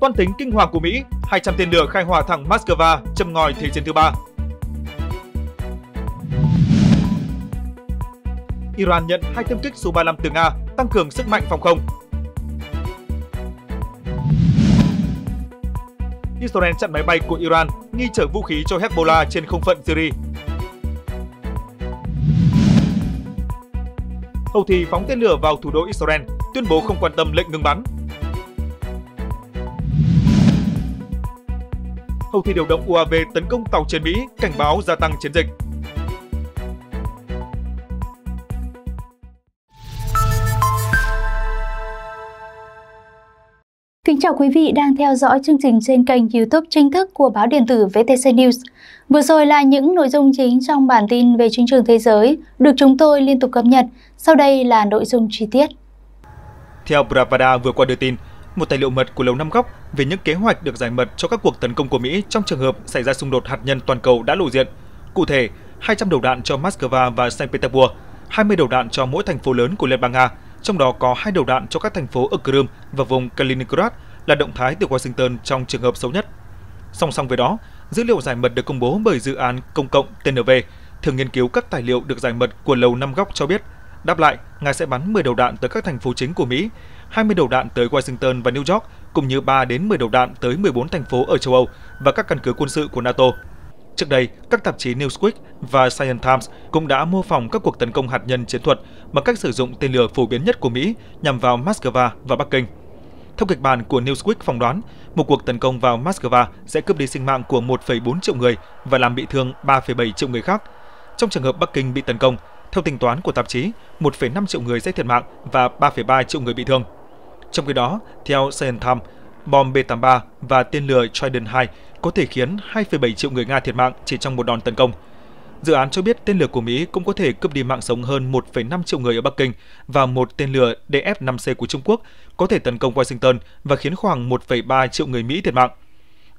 toan tính kinh hoàng của Mỹ, 200 tên lửa khai hỏa thẳng Moscow châm ngòi Thế chiến thứ ba. Iran nhận hai tiêm kích su 35 từ Nga, tăng cường sức mạnh phòng không. Israel chặn máy bay của Iran nghi chở vũ khí cho Hezbollah trên không phận Syria. Houthi phóng tên lửa vào thủ đô Israel, tuyên bố không quan tâm lệnh ngừng bắn Houthi điều động UAV tấn công tàu chiến Mỹ, cảnh báo gia tăng chiến dịch. Kính chào quý vị đang theo dõi chương trình trên kênh YouTube chính thức của báo điện tử VTC News. Vừa rồi là những nội dung chính trong bản tin về chính trường thế giới được chúng tôi liên tục cập nhật. Sau đây là nội dung chi tiết. Theo Bravada vừa qua đưa tin, một tài liệu mật của Lầu Năm Góc về những kế hoạch được giải mật cho các cuộc tấn công của Mỹ trong trường hợp xảy ra xung đột hạt nhân toàn cầu đã lộ diện. Cụ thể, 200 đầu đạn cho Moscow và Saint Petersburg, 20 đầu đạn cho mỗi thành phố lớn của Liên bang Nga, trong đó có hai đầu đạn cho các thành phố ở Crimea và vùng Kaliningrad là động thái từ Washington trong trường hợp xấu nhất. Song song với đó, dữ liệu giải mật được công bố bởi dự án công cộng TNV, thường nghiên cứu các tài liệu được giải mật của Lầu Năm Góc cho biết Đáp lại, Nga sẽ bắn 10 đầu đạn tới các thành phố chính của Mỹ, 20 đầu đạn tới Washington và New York, cũng như 3 đến 10 đầu đạn tới 14 thành phố ở châu Âu và các căn cứ quân sự của NATO. Trước đây, các tạp chí Newsweek và Science Times cũng đã mô phỏng các cuộc tấn công hạt nhân chiến thuật bằng cách sử dụng tên lửa phổ biến nhất của Mỹ nhằm vào Moscow và Bắc Kinh. Theo kịch bản của Newsweek phỏng đoán, một cuộc tấn công vào Moscow sẽ cướp đi sinh mạng của 1,4 triệu người và làm bị thương 3,7 triệu người khác. Trong trường hợp Bắc Kinh bị tấn công, theo tính toán của tạp chí, 1,5 triệu người sẽ thiệt mạng và 3,3 triệu người bị thương. Trong khi đó, theo Sahentam, bom B-83 và tên lửa Trident 2 có thể khiến 2,7 triệu người Nga thiệt mạng chỉ trong một đòn tấn công. Dự án cho biết tên lửa của Mỹ cũng có thể cướp đi mạng sống hơn 1,5 triệu người ở Bắc Kinh và một tên lửa DF-5C của Trung Quốc có thể tấn công Washington và khiến khoảng 1,3 triệu người Mỹ thiệt mạng.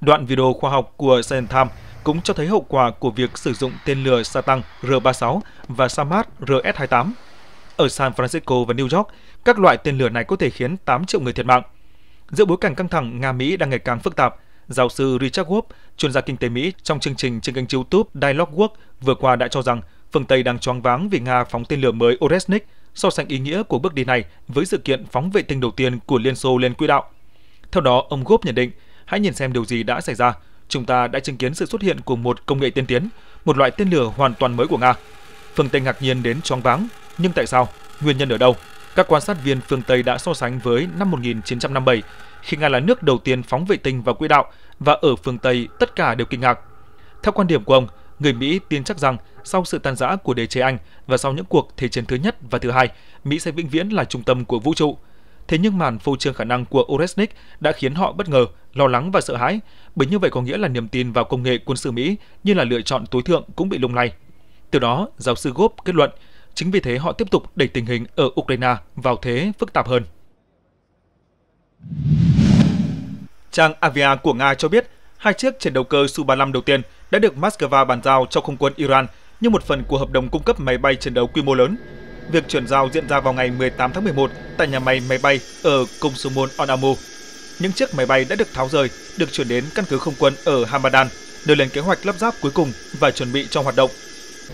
Đoạn video khoa học của Science Time cũng cho thấy hậu quả của việc sử dụng tên lửa Satang R-36 và Samad RS-28. Ở San Francisco và New York, các loại tên lửa này có thể khiến 8 triệu người thiệt mạng. Giữa bối cảnh căng thẳng Nga-Mỹ đang ngày càng phức tạp, giáo sư Richard Wolff, chuyên gia kinh tế Mỹ trong chương trình trên kênh YouTube Dialogue Work vừa qua đã cho rằng phương Tây đang choáng váng vì Nga phóng tên lửa mới Oresnik, so sánh ý nghĩa của bước đi này với sự kiện phóng vệ tinh đầu tiên của Liên Xô lên quỹ đạo. Theo đó, ông Gop nhận định, hãy nhìn xem điều gì đã xảy ra. Chúng ta đã chứng kiến sự xuất hiện của một công nghệ tiên tiến, một loại tên lửa hoàn toàn mới của Nga. Phương Tây ngạc nhiên đến choáng váng, nhưng tại sao? Nguyên nhân ở đâu? Các quan sát viên phương Tây đã so sánh với năm 1957, khi Nga là nước đầu tiên phóng vệ tinh vào quỹ đạo và ở phương Tây tất cả đều kinh ngạc. Theo quan điểm của ông, người Mỹ tin chắc rằng sau sự tan rã của đế chế Anh và sau những cuộc thế chiến thứ nhất và thứ hai, Mỹ sẽ vĩnh viễn là trung tâm của vũ trụ. Thế nhưng màn phô trương khả năng của Oresnik đã khiến họ bất ngờ, lo lắng và sợ hãi, bởi như vậy có nghĩa là niềm tin vào công nghệ quân sự Mỹ như là lựa chọn tối thượng cũng bị lung lay. Từ đó, giáo sư Gop kết luận Chính vì thế họ tiếp tục đẩy tình hình ở Ukraine vào thế phức tạp hơn. Trang Avia của Nga cho biết hai chiếc chiến đấu cơ Su-35 đầu tiên đã được Moscow bàn giao cho không quân Iran như một phần của hợp đồng cung cấp máy bay chiến đấu quy mô lớn. Việc chuyển giao diễn ra vào ngày 18 tháng 11 tại nhà máy máy bay ở Komsomol on Amu. Những chiếc máy bay đã được tháo rời, được chuyển đến căn cứ không quân ở Hamadan, nơi lên kế hoạch lắp ráp cuối cùng và chuẩn bị cho hoạt động.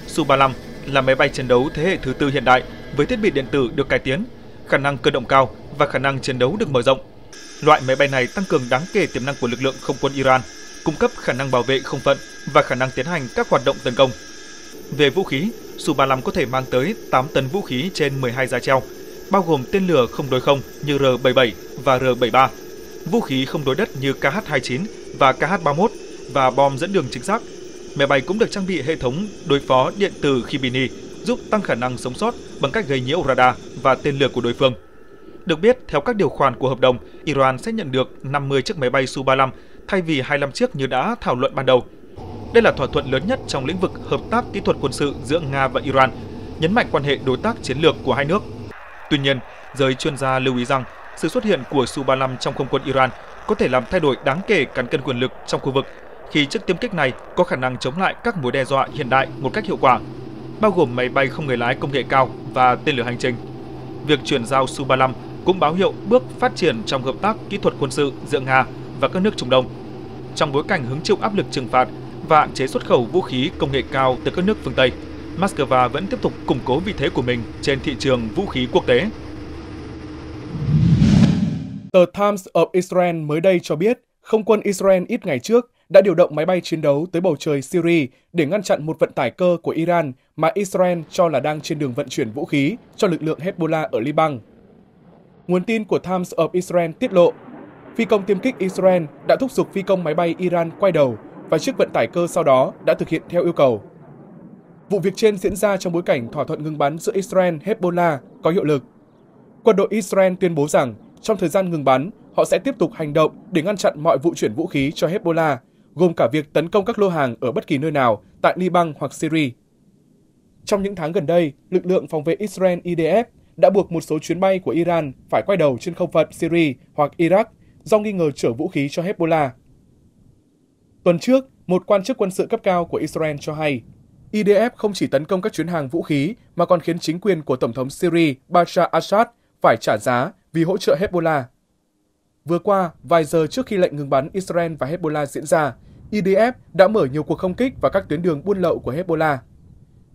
Su-35 là máy bay chiến đấu thế hệ thứ tư hiện đại với thiết bị điện tử được cải tiến, khả năng cơ động cao và khả năng chiến đấu được mở rộng. Loại máy bay này tăng cường đáng kể tiềm năng của lực lượng không quân Iran, cung cấp khả năng bảo vệ không phận và khả năng tiến hành các hoạt động tấn công. Về vũ khí, Su-35 có thể mang tới 8 tấn vũ khí trên 12 giá treo, bao gồm tên lửa không đối không như R-77 và R-73, vũ khí không đối đất như KH-29 và KH-31 và bom dẫn đường chính xác máy bay cũng được trang bị hệ thống đối phó điện từ khi Khibini, giúp tăng khả năng sống sót bằng cách gây nhiễu radar và tên lửa của đối phương. Được biết, theo các điều khoản của hợp đồng, Iran sẽ nhận được 50 chiếc máy bay Su-35 thay vì 25 chiếc như đã thảo luận ban đầu. Đây là thỏa thuận lớn nhất trong lĩnh vực hợp tác kỹ thuật quân sự giữa Nga và Iran, nhấn mạnh quan hệ đối tác chiến lược của hai nước. Tuy nhiên, giới chuyên gia lưu ý rằng sự xuất hiện của Su-35 trong không quân Iran có thể làm thay đổi đáng kể cán cân quyền lực trong khu vực khi chiếc tiêm kích này có khả năng chống lại các mối đe dọa hiện đại một cách hiệu quả, bao gồm máy bay không người lái công nghệ cao và tên lửa hành trình. Việc chuyển giao Su-35 cũng báo hiệu bước phát triển trong hợp tác kỹ thuật quân sự giữa Nga và các nước Trung Đông. Trong bối cảnh hứng chịu áp lực trừng phạt và hạn chế xuất khẩu vũ khí công nghệ cao từ các nước phương Tây, Moscow vẫn tiếp tục củng cố vị thế của mình trên thị trường vũ khí quốc tế. Tờ Times of Israel mới đây cho biết, không quân Israel ít ngày trước đã điều động máy bay chiến đấu tới bầu trời Syria để ngăn chặn một vận tải cơ của Iran mà Israel cho là đang trên đường vận chuyển vũ khí cho lực lượng Hezbollah ở Liban. Nguồn tin của Times of Israel tiết lộ, phi công tiêm kích Israel đã thúc giục phi công máy bay Iran quay đầu và chiếc vận tải cơ sau đó đã thực hiện theo yêu cầu. Vụ việc trên diễn ra trong bối cảnh thỏa thuận ngừng bắn giữa Israel Hezbollah có hiệu lực. Quân đội Israel tuyên bố rằng trong thời gian ngừng bắn, họ sẽ tiếp tục hành động để ngăn chặn mọi vụ chuyển vũ khí cho Hezbollah gồm cả việc tấn công các lô hàng ở bất kỳ nơi nào tại Liban hoặc Syria. Trong những tháng gần đây, lực lượng phòng vệ Israel IDF đã buộc một số chuyến bay của Iran phải quay đầu trên không phận Syria hoặc Iraq do nghi ngờ chở vũ khí cho Hezbollah. Tuần trước, một quan chức quân sự cấp cao của Israel cho hay, IDF không chỉ tấn công các chuyến hàng vũ khí mà còn khiến chính quyền của Tổng thống Syria Bashar Assad phải trả giá vì hỗ trợ Hezbollah. Vừa qua, vài giờ trước khi lệnh ngừng bắn Israel và Hezbollah diễn ra, IDF đã mở nhiều cuộc không kích vào các tuyến đường buôn lậu của Hezbollah.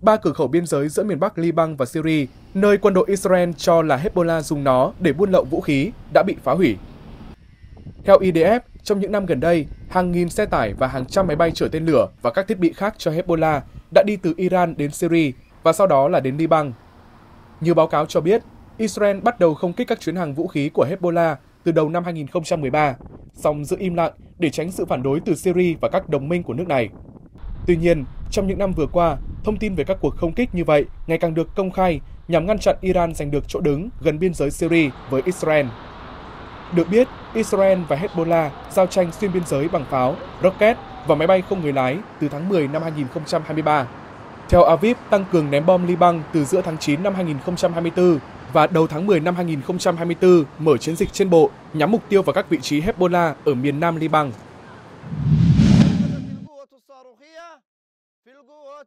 Ba cửa khẩu biên giới giữa miền Bắc Liban và Syria, nơi quân đội Israel cho là Hezbollah dùng nó để buôn lậu vũ khí, đã bị phá hủy. Theo IDF, trong những năm gần đây, hàng nghìn xe tải và hàng trăm máy bay chở tên lửa và các thiết bị khác cho Hezbollah đã đi từ Iran đến Syria và sau đó là đến Liban. Như báo cáo cho biết, Israel bắt đầu không kích các chuyến hàng vũ khí của Hezbollah từ đầu năm 2013, song giữ im lặng để tránh sự phản đối từ Syria và các đồng minh của nước này. Tuy nhiên, trong những năm vừa qua, thông tin về các cuộc không kích như vậy ngày càng được công khai nhằm ngăn chặn Iran giành được chỗ đứng gần biên giới Syria với Israel. Được biết, Israel và Hezbollah giao tranh xuyên biên giới bằng pháo, rocket và máy bay không người lái từ tháng 10 năm 2023. Theo Aviv tăng cường ném bom Liban từ giữa tháng 9 năm 2024 và đầu tháng 10 năm 2024 mở chiến dịch trên bộ nhắm mục tiêu vào các vị trí Hezbollah ở miền nam Liban.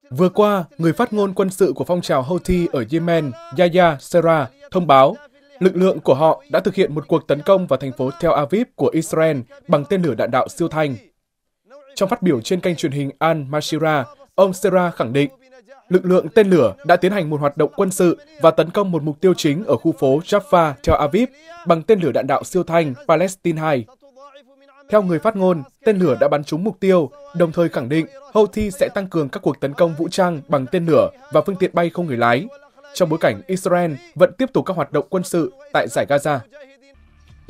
Vừa qua, người phát ngôn quân sự của phong trào Houthi ở Yemen, Yahya Serra, thông báo lực lượng của họ đã thực hiện một cuộc tấn công vào thành phố Tel Aviv của Israel bằng tên lửa đạn đạo siêu thanh. Trong phát biểu trên kênh truyền hình Al-Mashira, ông Serra khẳng định lực lượng tên lửa đã tiến hành một hoạt động quân sự và tấn công một mục tiêu chính ở khu phố Jaffa, Tel Aviv bằng tên lửa đạn đạo siêu thanh Palestine 2. Theo người phát ngôn, tên lửa đã bắn trúng mục tiêu, đồng thời khẳng định Houthi sẽ tăng cường các cuộc tấn công vũ trang bằng tên lửa và phương tiện bay không người lái, trong bối cảnh Israel vẫn tiếp tục các hoạt động quân sự tại giải Gaza.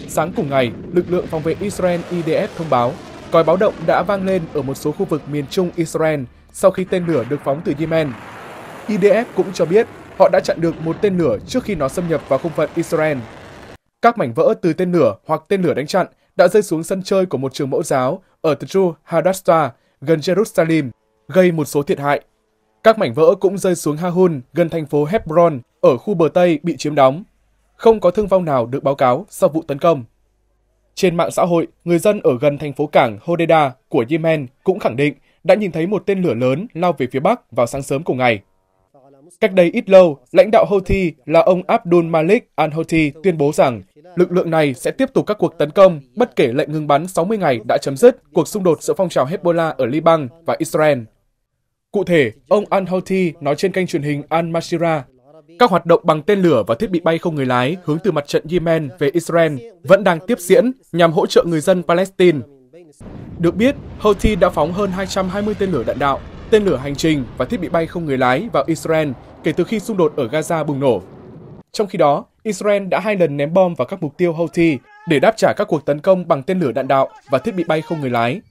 Sáng cùng ngày, lực lượng phòng vệ Israel IDF thông báo còi báo động đã vang lên ở một số khu vực miền trung Israel sau khi tên lửa được phóng từ Yemen IDF cũng cho biết họ đã chặn được một tên lửa trước khi nó xâm nhập vào không phận Israel. Các mảnh vỡ từ tên lửa hoặc tên lửa đánh chặn đã rơi xuống sân chơi của một trường mẫu giáo ở Tru Hadassah gần Jerusalem, gây một số thiệt hại. Các mảnh vỡ cũng rơi xuống Hahun gần thành phố Hebron ở khu bờ Tây bị chiếm đóng. Không có thương vong nào được báo cáo sau vụ tấn công. Trên mạng xã hội, người dân ở gần thành phố cảng Hodeidah của Yemen cũng khẳng định đã nhìn thấy một tên lửa lớn lao về phía Bắc vào sáng sớm cùng ngày. Cách đây ít lâu, lãnh đạo Houthi là ông Abdul Malik al-Houthi tuyên bố rằng lực lượng này sẽ tiếp tục các cuộc tấn công bất kể lệnh ngừng bắn 60 ngày đã chấm dứt cuộc xung đột giữa phong trào Hezbollah ở Liban và Israel. Cụ thể, ông al-Houthi nói trên kênh truyền hình Al-Mashira các hoạt động bằng tên lửa và thiết bị bay không người lái hướng từ mặt trận Yemen về Israel vẫn đang tiếp diễn nhằm hỗ trợ người dân Palestine. Được biết, Houthi đã phóng hơn 220 tên lửa đạn đạo tên lửa hành trình và thiết bị bay không người lái vào Israel kể từ khi xung đột ở Gaza bùng nổ. Trong khi đó, Israel đã hai lần ném bom vào các mục tiêu Houthi để đáp trả các cuộc tấn công bằng tên lửa đạn đạo và thiết bị bay không người lái.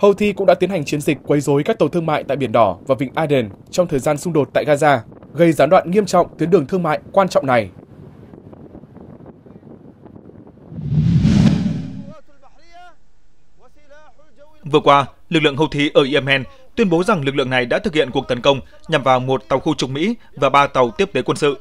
Houthi cũng đã tiến hành chiến dịch quấy rối các tàu thương mại tại Biển Đỏ và Vịnh Aden trong thời gian xung đột tại Gaza, gây gián đoạn nghiêm trọng tuyến đường thương mại quan trọng này. Vừa qua, lực lượng Houthi ở Yemen tuyên bố rằng lực lượng này đã thực hiện cuộc tấn công nhằm vào một tàu khu trục Mỹ và ba tàu tiếp tế quân sự.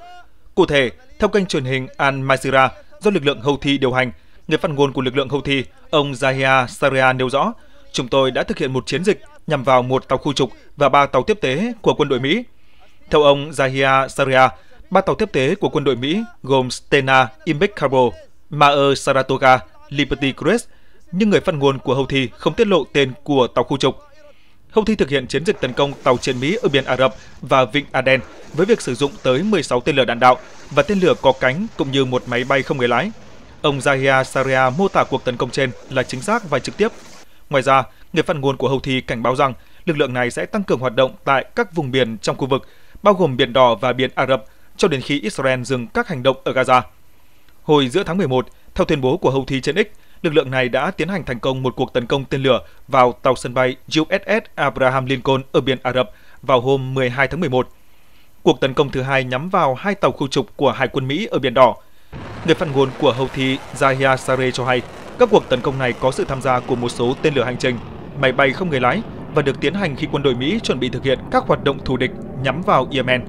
Cụ thể, theo kênh truyền hình Al Masira do lực lượng Houthi điều hành, người phát ngôn của lực lượng Houthi, ông Zahia Saria nêu rõ, chúng tôi đã thực hiện một chiến dịch nhằm vào một tàu khu trục và ba tàu tiếp tế của quân đội Mỹ. Theo ông Zahia Saria, ba tàu tiếp tế của quân đội Mỹ gồm Stena Impeccable, Maer Saratoga, Liberty Crest, nhưng người phát ngôn của Houthi không tiết lộ tên của tàu khu trục. Houthi thực hiện chiến dịch tấn công tàu chiến Mỹ ở biển Ả Rập và Vịnh Aden với việc sử dụng tới 16 tên lửa đạn đạo và tên lửa có cánh cũng như một máy bay không người lái. Ông Zahia Saria mô tả cuộc tấn công trên là chính xác và trực tiếp. Ngoài ra, người phát ngôn của Houthi cảnh báo rằng lực lượng này sẽ tăng cường hoạt động tại các vùng biển trong khu vực, bao gồm Biển Đỏ và Biển Ả Rập, cho đến khi Israel dừng các hành động ở Gaza. Hồi giữa tháng 11, theo tuyên bố của Houthi trên X, lực lượng này đã tiến hành thành công một cuộc tấn công tên lửa vào tàu sân bay USS Abraham Lincoln ở biển Ả Rập vào hôm 12 tháng 11. Cuộc tấn công thứ hai nhắm vào hai tàu khu trục của Hải quân Mỹ ở Biển Đỏ. Người phát ngôn của Houthi Zahia Sare cho hay, các cuộc tấn công này có sự tham gia của một số tên lửa hành trình, máy bay không người lái và được tiến hành khi quân đội Mỹ chuẩn bị thực hiện các hoạt động thù địch nhắm vào Yemen.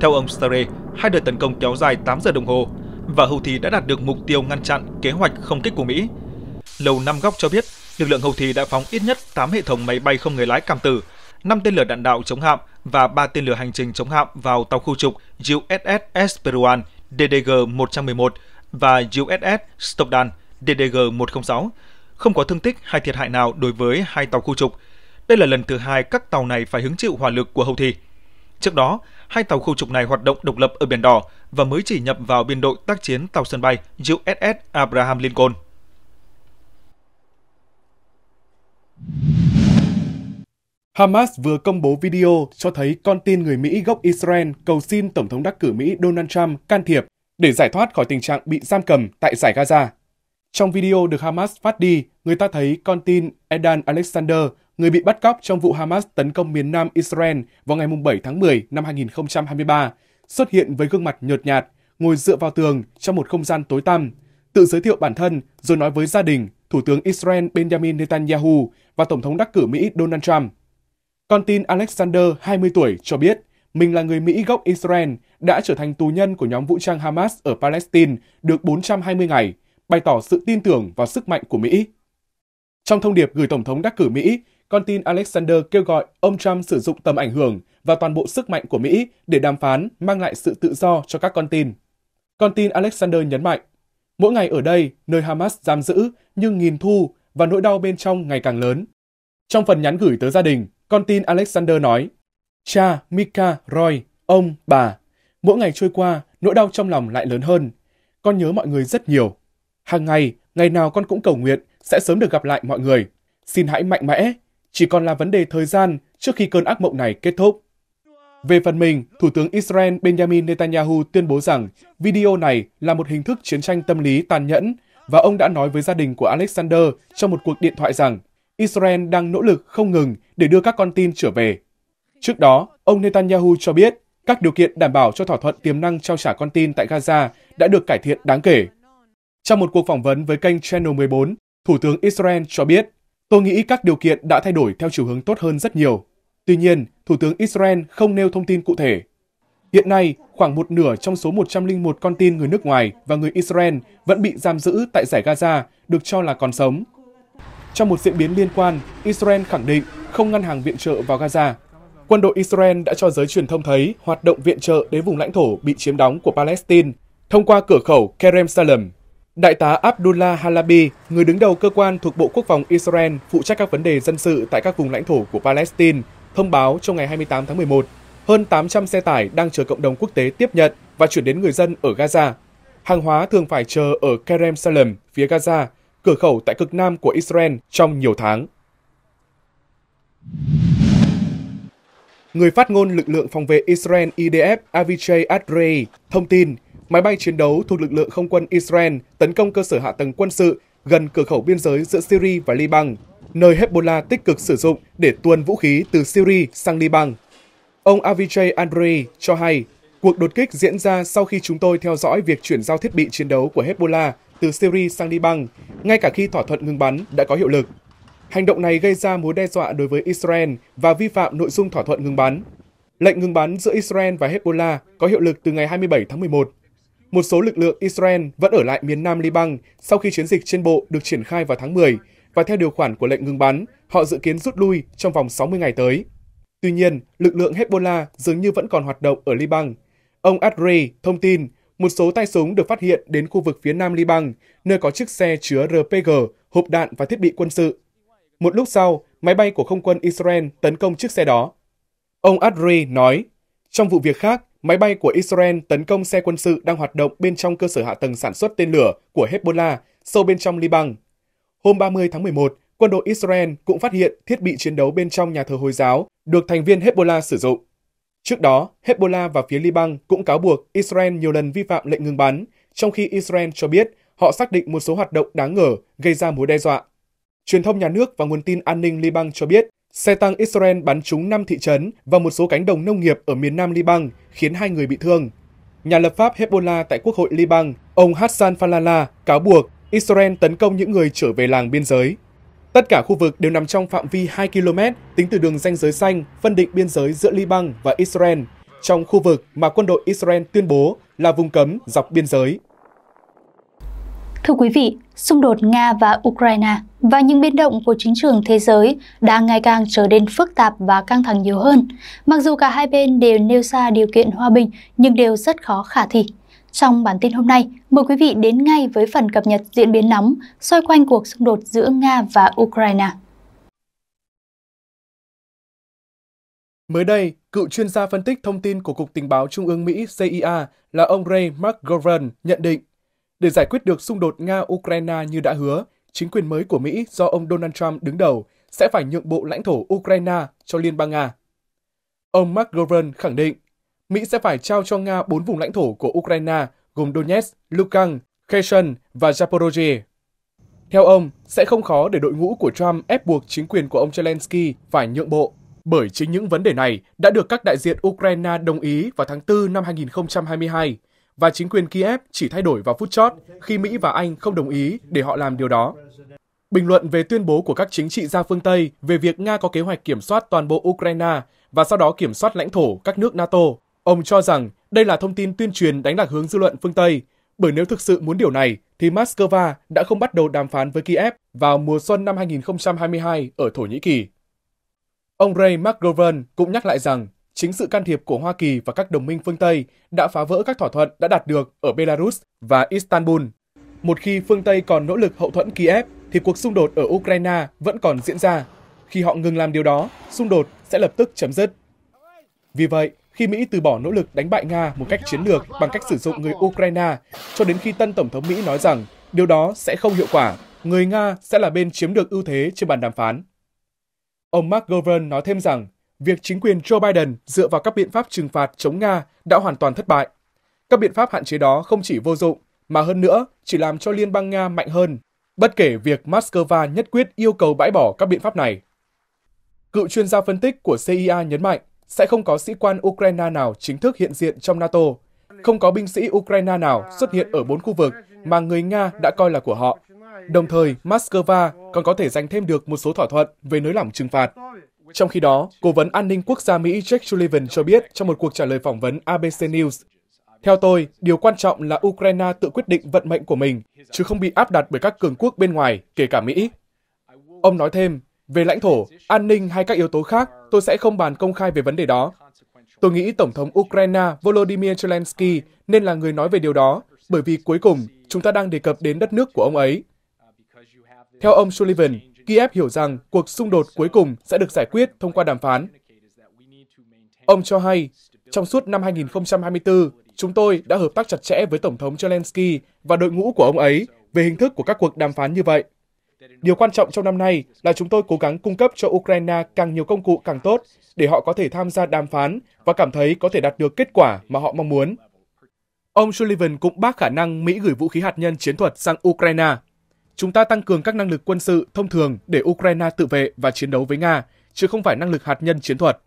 Theo ông Sare, hai đợt tấn công kéo dài 8 giờ đồng hồ và Houthi đã đạt được mục tiêu ngăn chặn kế hoạch không kích của Mỹ. Lầu Năm Góc cho biết, lực lượng Houthi đã phóng ít nhất 8 hệ thống máy bay không người lái cảm tử, 5 tên lửa đạn đạo chống hạm và 3 tên lửa hành trình chống hạm vào tàu khu trục USS Esperuan DDG-111 và USS Stockton DDG-106. Không có thương tích hay thiệt hại nào đối với hai tàu khu trục. Đây là lần thứ hai các tàu này phải hứng chịu hỏa lực của Houthi. Trước đó, hai tàu khu trục này hoạt động độc lập ở Biển Đỏ và mới chỉ nhập vào biên đội tác chiến tàu sân bay USS Abraham Lincoln. Hamas vừa công bố video cho thấy con tin người Mỹ gốc Israel cầu xin Tổng thống đắc cử Mỹ Donald Trump can thiệp để giải thoát khỏi tình trạng bị giam cầm tại giải Gaza. Trong video được Hamas phát đi, người ta thấy con tin Edan Alexander người bị bắt cóc trong vụ Hamas tấn công miền nam Israel vào ngày 7 tháng 10 năm 2023, xuất hiện với gương mặt nhợt nhạt, ngồi dựa vào tường trong một không gian tối tăm, tự giới thiệu bản thân rồi nói với gia đình Thủ tướng Israel Benjamin Netanyahu và Tổng thống đắc cử Mỹ Donald Trump. Con tin Alexander, 20 tuổi, cho biết mình là người Mỹ gốc Israel đã trở thành tù nhân của nhóm vũ trang Hamas ở Palestine được 420 ngày, bày tỏ sự tin tưởng vào sức mạnh của Mỹ. Trong thông điệp gửi Tổng thống đắc cử Mỹ, con tin Alexander kêu gọi ông Trump sử dụng tầm ảnh hưởng và toàn bộ sức mạnh của Mỹ để đàm phán mang lại sự tự do cho các con tin. Con tin Alexander nhấn mạnh, mỗi ngày ở đây, nơi Hamas giam giữ, nhưng nghìn thu và nỗi đau bên trong ngày càng lớn. Trong phần nhắn gửi tới gia đình, con tin Alexander nói, Cha Mika Roy, ông, bà, mỗi ngày trôi qua, nỗi đau trong lòng lại lớn hơn. Con nhớ mọi người rất nhiều. Hàng ngày, ngày nào con cũng cầu nguyện sẽ sớm được gặp lại mọi người. Xin hãy mạnh mẽ, chỉ còn là vấn đề thời gian trước khi cơn ác mộng này kết thúc. Về phần mình, Thủ tướng Israel Benjamin Netanyahu tuyên bố rằng video này là một hình thức chiến tranh tâm lý tàn nhẫn và ông đã nói với gia đình của Alexander trong một cuộc điện thoại rằng Israel đang nỗ lực không ngừng để đưa các con tin trở về. Trước đó, ông Netanyahu cho biết các điều kiện đảm bảo cho thỏa thuận tiềm năng trao trả con tin tại Gaza đã được cải thiện đáng kể. Trong một cuộc phỏng vấn với kênh Channel 14, Thủ tướng Israel cho biết Tôi nghĩ các điều kiện đã thay đổi theo chiều hướng tốt hơn rất nhiều. Tuy nhiên, Thủ tướng Israel không nêu thông tin cụ thể. Hiện nay, khoảng một nửa trong số 101 con tin người nước ngoài và người Israel vẫn bị giam giữ tại giải Gaza, được cho là còn sống. Trong một diễn biến liên quan, Israel khẳng định không ngăn hàng viện trợ vào Gaza. Quân đội Israel đã cho giới truyền thông thấy hoạt động viện trợ đến vùng lãnh thổ bị chiếm đóng của Palestine thông qua cửa khẩu Kerem Salem. Đại tá Abdullah Halabi, người đứng đầu cơ quan thuộc Bộ Quốc phòng Israel phụ trách các vấn đề dân sự tại các vùng lãnh thổ của Palestine, thông báo trong ngày 28 tháng 11, hơn 800 xe tải đang chờ cộng đồng quốc tế tiếp nhận và chuyển đến người dân ở Gaza. Hàng hóa thường phải chờ ở Kerem Salem, phía Gaza, cửa khẩu tại cực nam của Israel trong nhiều tháng. Người phát ngôn lực lượng phòng vệ Israel IDF Avichai Adrei thông tin máy bay chiến đấu thuộc lực lượng không quân Israel tấn công cơ sở hạ tầng quân sự gần cửa khẩu biên giới giữa Syria và Liban, nơi Hezbollah tích cực sử dụng để tuôn vũ khí từ Syria sang Liban. Ông Avijay Andrei cho hay, cuộc đột kích diễn ra sau khi chúng tôi theo dõi việc chuyển giao thiết bị chiến đấu của Hezbollah từ Syria sang Liban, ngay cả khi thỏa thuận ngừng bắn đã có hiệu lực. Hành động này gây ra mối đe dọa đối với Israel và vi phạm nội dung thỏa thuận ngừng bắn. Lệnh ngừng bắn giữa Israel và Hezbollah có hiệu lực từ ngày 27 tháng 11 một số lực lượng Israel vẫn ở lại miền Nam Liban sau khi chiến dịch trên bộ được triển khai vào tháng 10 và theo điều khoản của lệnh ngừng bắn, họ dự kiến rút lui trong vòng 60 ngày tới. Tuy nhiên, lực lượng Hezbollah dường như vẫn còn hoạt động ở Liban. Ông Adrey thông tin một số tay súng được phát hiện đến khu vực phía nam Liban, nơi có chiếc xe chứa RPG, hộp đạn và thiết bị quân sự. Một lúc sau, máy bay của không quân Israel tấn công chiếc xe đó. Ông Adri nói, trong vụ việc khác, Máy bay của Israel tấn công xe quân sự đang hoạt động bên trong cơ sở hạ tầng sản xuất tên lửa của Hezbollah sâu bên trong Liban. Hôm 30 tháng 11, quân đội Israel cũng phát hiện thiết bị chiến đấu bên trong nhà thờ Hồi giáo được thành viên Hezbollah sử dụng. Trước đó, Hezbollah và phía Liban cũng cáo buộc Israel nhiều lần vi phạm lệnh ngừng bắn, trong khi Israel cho biết họ xác định một số hoạt động đáng ngờ gây ra mối đe dọa. Truyền thông nhà nước và nguồn tin an ninh Liban cho biết Xe tăng Israel bắn trúng 5 thị trấn và một số cánh đồng nông nghiệp ở miền nam Liban, khiến hai người bị thương. Nhà lập pháp Hezbollah tại Quốc hội Liban, ông Hassan Falala, cáo buộc Israel tấn công những người trở về làng biên giới. Tất cả khu vực đều nằm trong phạm vi 2 km tính từ đường ranh giới xanh phân định biên giới giữa Liban và Israel, trong khu vực mà quân đội Israel tuyên bố là vùng cấm dọc biên giới. Thưa quý vị, xung đột Nga và Ukraine và những biến động của chính trường thế giới đang ngày càng trở nên phức tạp và căng thẳng nhiều hơn. Mặc dù cả hai bên đều nêu ra điều kiện hòa bình nhưng đều rất khó khả thi. Trong bản tin hôm nay, mời quý vị đến ngay với phần cập nhật diễn biến nóng xoay quanh cuộc xung đột giữa Nga và Ukraine. Mới đây, cựu chuyên gia phân tích thông tin của Cục Tình báo Trung ương Mỹ CIA là ông Ray McGovern nhận định để giải quyết được xung đột Nga-Ukraine như đã hứa, chính quyền mới của Mỹ do ông Donald Trump đứng đầu sẽ phải nhượng bộ lãnh thổ Ukraine cho Liên bang Nga. Ông Mark Govan khẳng định, Mỹ sẽ phải trao cho Nga bốn vùng lãnh thổ của Ukraine gồm Donetsk, Lugansk, Kherson và Zaporozhye. Theo ông, sẽ không khó để đội ngũ của Trump ép buộc chính quyền của ông Zelensky phải nhượng bộ, bởi chính những vấn đề này đã được các đại diện Ukraine đồng ý vào tháng 4 năm 2022 và chính quyền Kiev chỉ thay đổi vào phút chót khi Mỹ và Anh không đồng ý để họ làm điều đó. Bình luận về tuyên bố của các chính trị gia phương Tây về việc Nga có kế hoạch kiểm soát toàn bộ Ukraine và sau đó kiểm soát lãnh thổ các nước NATO, ông cho rằng đây là thông tin tuyên truyền đánh lạc hướng dư luận phương Tây, bởi nếu thực sự muốn điều này thì Moscow đã không bắt đầu đàm phán với Kiev vào mùa xuân năm 2022 ở Thổ Nhĩ Kỳ. Ông Ray McGovern cũng nhắc lại rằng chính sự can thiệp của Hoa Kỳ và các đồng minh phương Tây đã phá vỡ các thỏa thuận đã đạt được ở Belarus và Istanbul. Một khi phương Tây còn nỗ lực hậu thuẫn Kiev thì cuộc xung đột ở Ukraine vẫn còn diễn ra. Khi họ ngừng làm điều đó, xung đột sẽ lập tức chấm dứt. Vì vậy, khi Mỹ từ bỏ nỗ lực đánh bại Nga một cách chiến lược bằng cách sử dụng người Ukraine, cho đến khi tân Tổng thống Mỹ nói rằng điều đó sẽ không hiệu quả, người Nga sẽ là bên chiếm được ưu thế trên bàn đàm phán. Ông Mark Govern nói thêm rằng việc chính quyền Joe Biden dựa vào các biện pháp trừng phạt chống Nga đã hoàn toàn thất bại. Các biện pháp hạn chế đó không chỉ vô dụng, mà hơn nữa chỉ làm cho liên bang Nga mạnh hơn, bất kể việc Moscow nhất quyết yêu cầu bãi bỏ các biện pháp này. Cựu chuyên gia phân tích của CIA nhấn mạnh sẽ không có sĩ quan Ukraine nào chính thức hiện diện trong NATO, không có binh sĩ Ukraine nào xuất hiện ở bốn khu vực mà người Nga đã coi là của họ. Đồng thời, Moscow còn có thể giành thêm được một số thỏa thuận về nới lỏng trừng phạt. Trong khi đó, Cố vấn An ninh Quốc gia Mỹ Jake Sullivan cho biết trong một cuộc trả lời phỏng vấn ABC News, theo tôi, điều quan trọng là Ukraine tự quyết định vận mệnh của mình, chứ không bị áp đặt bởi các cường quốc bên ngoài, kể cả Mỹ. Ông nói thêm, về lãnh thổ, an ninh hay các yếu tố khác, tôi sẽ không bàn công khai về vấn đề đó. Tôi nghĩ Tổng thống Ukraine Volodymyr Zelensky nên là người nói về điều đó, bởi vì cuối cùng chúng ta đang đề cập đến đất nước của ông ấy. Theo ông Sullivan, Kiev hiểu rằng cuộc xung đột cuối cùng sẽ được giải quyết thông qua đàm phán. Ông cho hay, trong suốt năm 2024, chúng tôi đã hợp tác chặt chẽ với Tổng thống Zelensky và đội ngũ của ông ấy về hình thức của các cuộc đàm phán như vậy. Điều quan trọng trong năm nay là chúng tôi cố gắng cung cấp cho Ukraine càng nhiều công cụ càng tốt để họ có thể tham gia đàm phán và cảm thấy có thể đạt được kết quả mà họ mong muốn. Ông Sullivan cũng bác khả năng Mỹ gửi vũ khí hạt nhân chiến thuật sang Ukraine. Chúng ta tăng cường các năng lực quân sự thông thường để Ukraine tự vệ và chiến đấu với Nga, chứ không phải năng lực hạt nhân chiến thuật.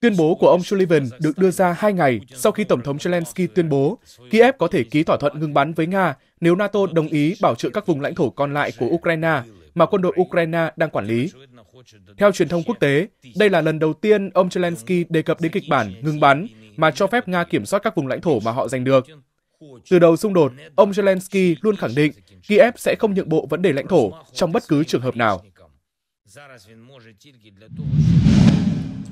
Tuyên bố của ông Sullivan được đưa ra hai ngày sau khi Tổng thống Zelensky tuyên bố Kiev có thể ký thỏa thuận ngừng bắn với Nga nếu NATO đồng ý bảo trợ các vùng lãnh thổ còn lại của Ukraine mà quân đội Ukraine đang quản lý. Theo truyền thông quốc tế, đây là lần đầu tiên ông Zelensky đề cập đến kịch bản ngừng bắn mà cho phép Nga kiểm soát các vùng lãnh thổ mà họ giành được. Từ đầu xung đột, ông Zelensky luôn khẳng định Kiev sẽ không nhượng bộ vấn đề lãnh thổ trong bất cứ trường hợp nào.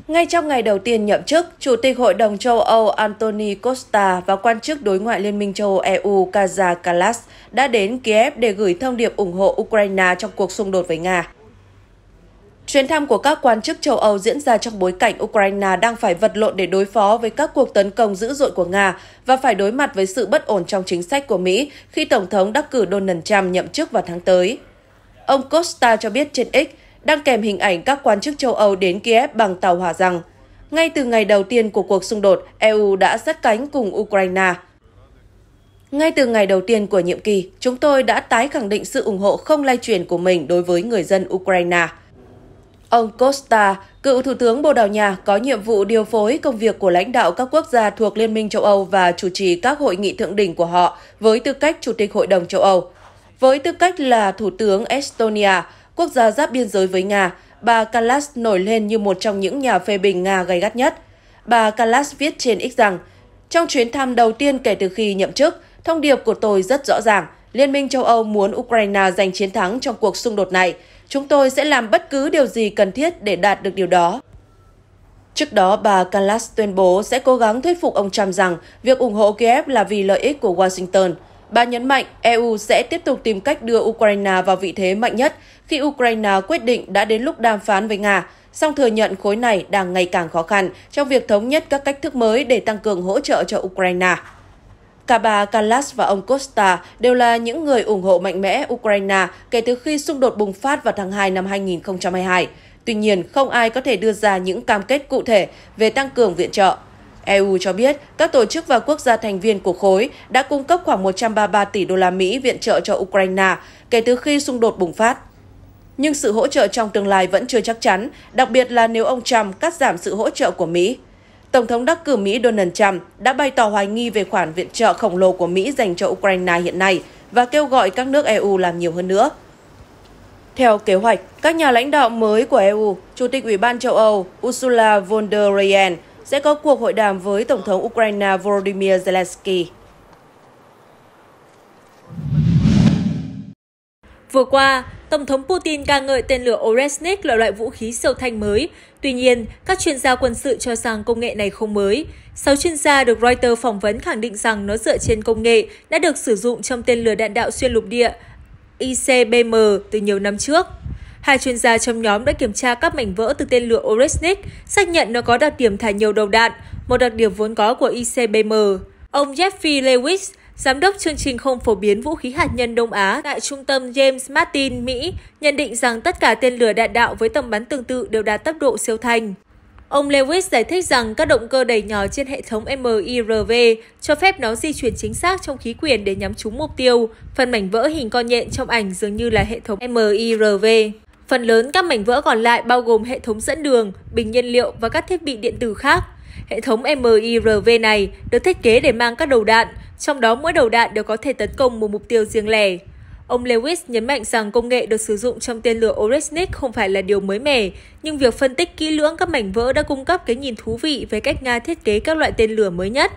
Ngay trong ngày đầu tiên nhậm chức, Chủ tịch Hội đồng châu Âu Antony Costa và quan chức đối ngoại Liên minh châu Âu EU Kaza Kallas đã đến Kiev để gửi thông điệp ủng hộ Ukraine trong cuộc xung đột với Nga. Chuyến thăm của các quan chức châu Âu diễn ra trong bối cảnh Ukraine đang phải vật lộn để đối phó với các cuộc tấn công dữ dội của Nga và phải đối mặt với sự bất ổn trong chính sách của Mỹ khi Tổng thống đắc cử Donald Trump nhậm chức vào tháng tới. Ông Costa cho biết trên X, đang kèm hình ảnh các quan chức châu Âu đến Kiev bằng tàu hỏa rằng, ngay từ ngày đầu tiên của cuộc xung đột, EU đã sát cánh cùng Ukraine. Ngay từ ngày đầu tiên của nhiệm kỳ, chúng tôi đã tái khẳng định sự ủng hộ không lay chuyển của mình đối với người dân Ukraine. Ông Costa, cựu Thủ tướng Bồ Đào Nha, có nhiệm vụ điều phối công việc của lãnh đạo các quốc gia thuộc Liên minh châu Âu và chủ trì các hội nghị thượng đỉnh của họ với tư cách Chủ tịch Hội đồng châu Âu. Với tư cách là Thủ tướng Estonia, quốc gia giáp biên giới với Nga, bà Kalas nổi lên như một trong những nhà phê bình Nga gay gắt nhất. Bà Kalas viết trên X rằng, trong chuyến thăm đầu tiên kể từ khi nhậm chức, thông điệp của tôi rất rõ ràng – Liên minh châu Âu muốn Ukraine giành chiến thắng trong cuộc xung đột này. Chúng tôi sẽ làm bất cứ điều gì cần thiết để đạt được điều đó. Trước đó, bà Kalas tuyên bố sẽ cố gắng thuyết phục ông Trump rằng việc ủng hộ Kiev là vì lợi ích của Washington. Bà nhấn mạnh EU sẽ tiếp tục tìm cách đưa Ukraine vào vị thế mạnh nhất khi Ukraine quyết định đã đến lúc đàm phán với Nga, song thừa nhận khối này đang ngày càng khó khăn trong việc thống nhất các cách thức mới để tăng cường hỗ trợ cho Ukraine. Cả bà Kallas và ông Costa đều là những người ủng hộ mạnh mẽ Ukraine kể từ khi xung đột bùng phát vào tháng 2 năm 2022. Tuy nhiên, không ai có thể đưa ra những cam kết cụ thể về tăng cường viện trợ. EU cho biết các tổ chức và quốc gia thành viên của khối đã cung cấp khoảng 133 tỷ đô la Mỹ viện trợ cho Ukraine kể từ khi xung đột bùng phát. Nhưng sự hỗ trợ trong tương lai vẫn chưa chắc chắn, đặc biệt là nếu ông Trump cắt giảm sự hỗ trợ của Mỹ. Tổng thống đắc cử Mỹ Donald Trump đã bày tỏ hoài nghi về khoản viện trợ khổng lồ của Mỹ dành cho Ukraine hiện nay và kêu gọi các nước EU làm nhiều hơn nữa. Theo kế hoạch, các nhà lãnh đạo mới của EU, Chủ tịch Ủy ban châu Âu Ursula von der Leyen sẽ có cuộc hội đàm với Tổng thống Ukraine Volodymyr Zelensky. Vừa qua, Tổng thống Putin ca ngợi tên lửa Oresnik là loại vũ khí siêu thanh mới. Tuy nhiên, các chuyên gia quân sự cho rằng công nghệ này không mới. Sáu chuyên gia được Reuters phỏng vấn khẳng định rằng nó dựa trên công nghệ đã được sử dụng trong tên lửa đạn đạo xuyên lục địa ICBM từ nhiều năm trước. Hai chuyên gia trong nhóm đã kiểm tra các mảnh vỡ từ tên lửa Oresnik, xác nhận nó có đặc điểm thả nhiều đầu đạn, một đặc điểm vốn có của ICBM. Ông Jeffrey Lewis, Giám đốc chương trình không phổ biến vũ khí hạt nhân Đông Á tại trung tâm James Martin, Mỹ, nhận định rằng tất cả tên lửa đạn đạo với tầm bắn tương tự đều đạt tốc độ siêu thanh. Ông Lewis giải thích rằng các động cơ đầy nhỏ trên hệ thống MIRV cho phép nó di chuyển chính xác trong khí quyển để nhắm trúng mục tiêu. Phần mảnh vỡ hình con nhện trong ảnh dường như là hệ thống MIRV. Phần lớn các mảnh vỡ còn lại bao gồm hệ thống dẫn đường, bình nhiên liệu và các thiết bị điện tử khác. Hệ thống MIRV này được thiết kế để mang các đầu đạn, trong đó mỗi đầu đạn đều có thể tấn công một mục tiêu riêng lẻ. Ông Lewis nhấn mạnh rằng công nghệ được sử dụng trong tên lửa Oresnik không phải là điều mới mẻ, nhưng việc phân tích kỹ lưỡng các mảnh vỡ đã cung cấp cái nhìn thú vị về cách Nga thiết kế các loại tên lửa mới nhất.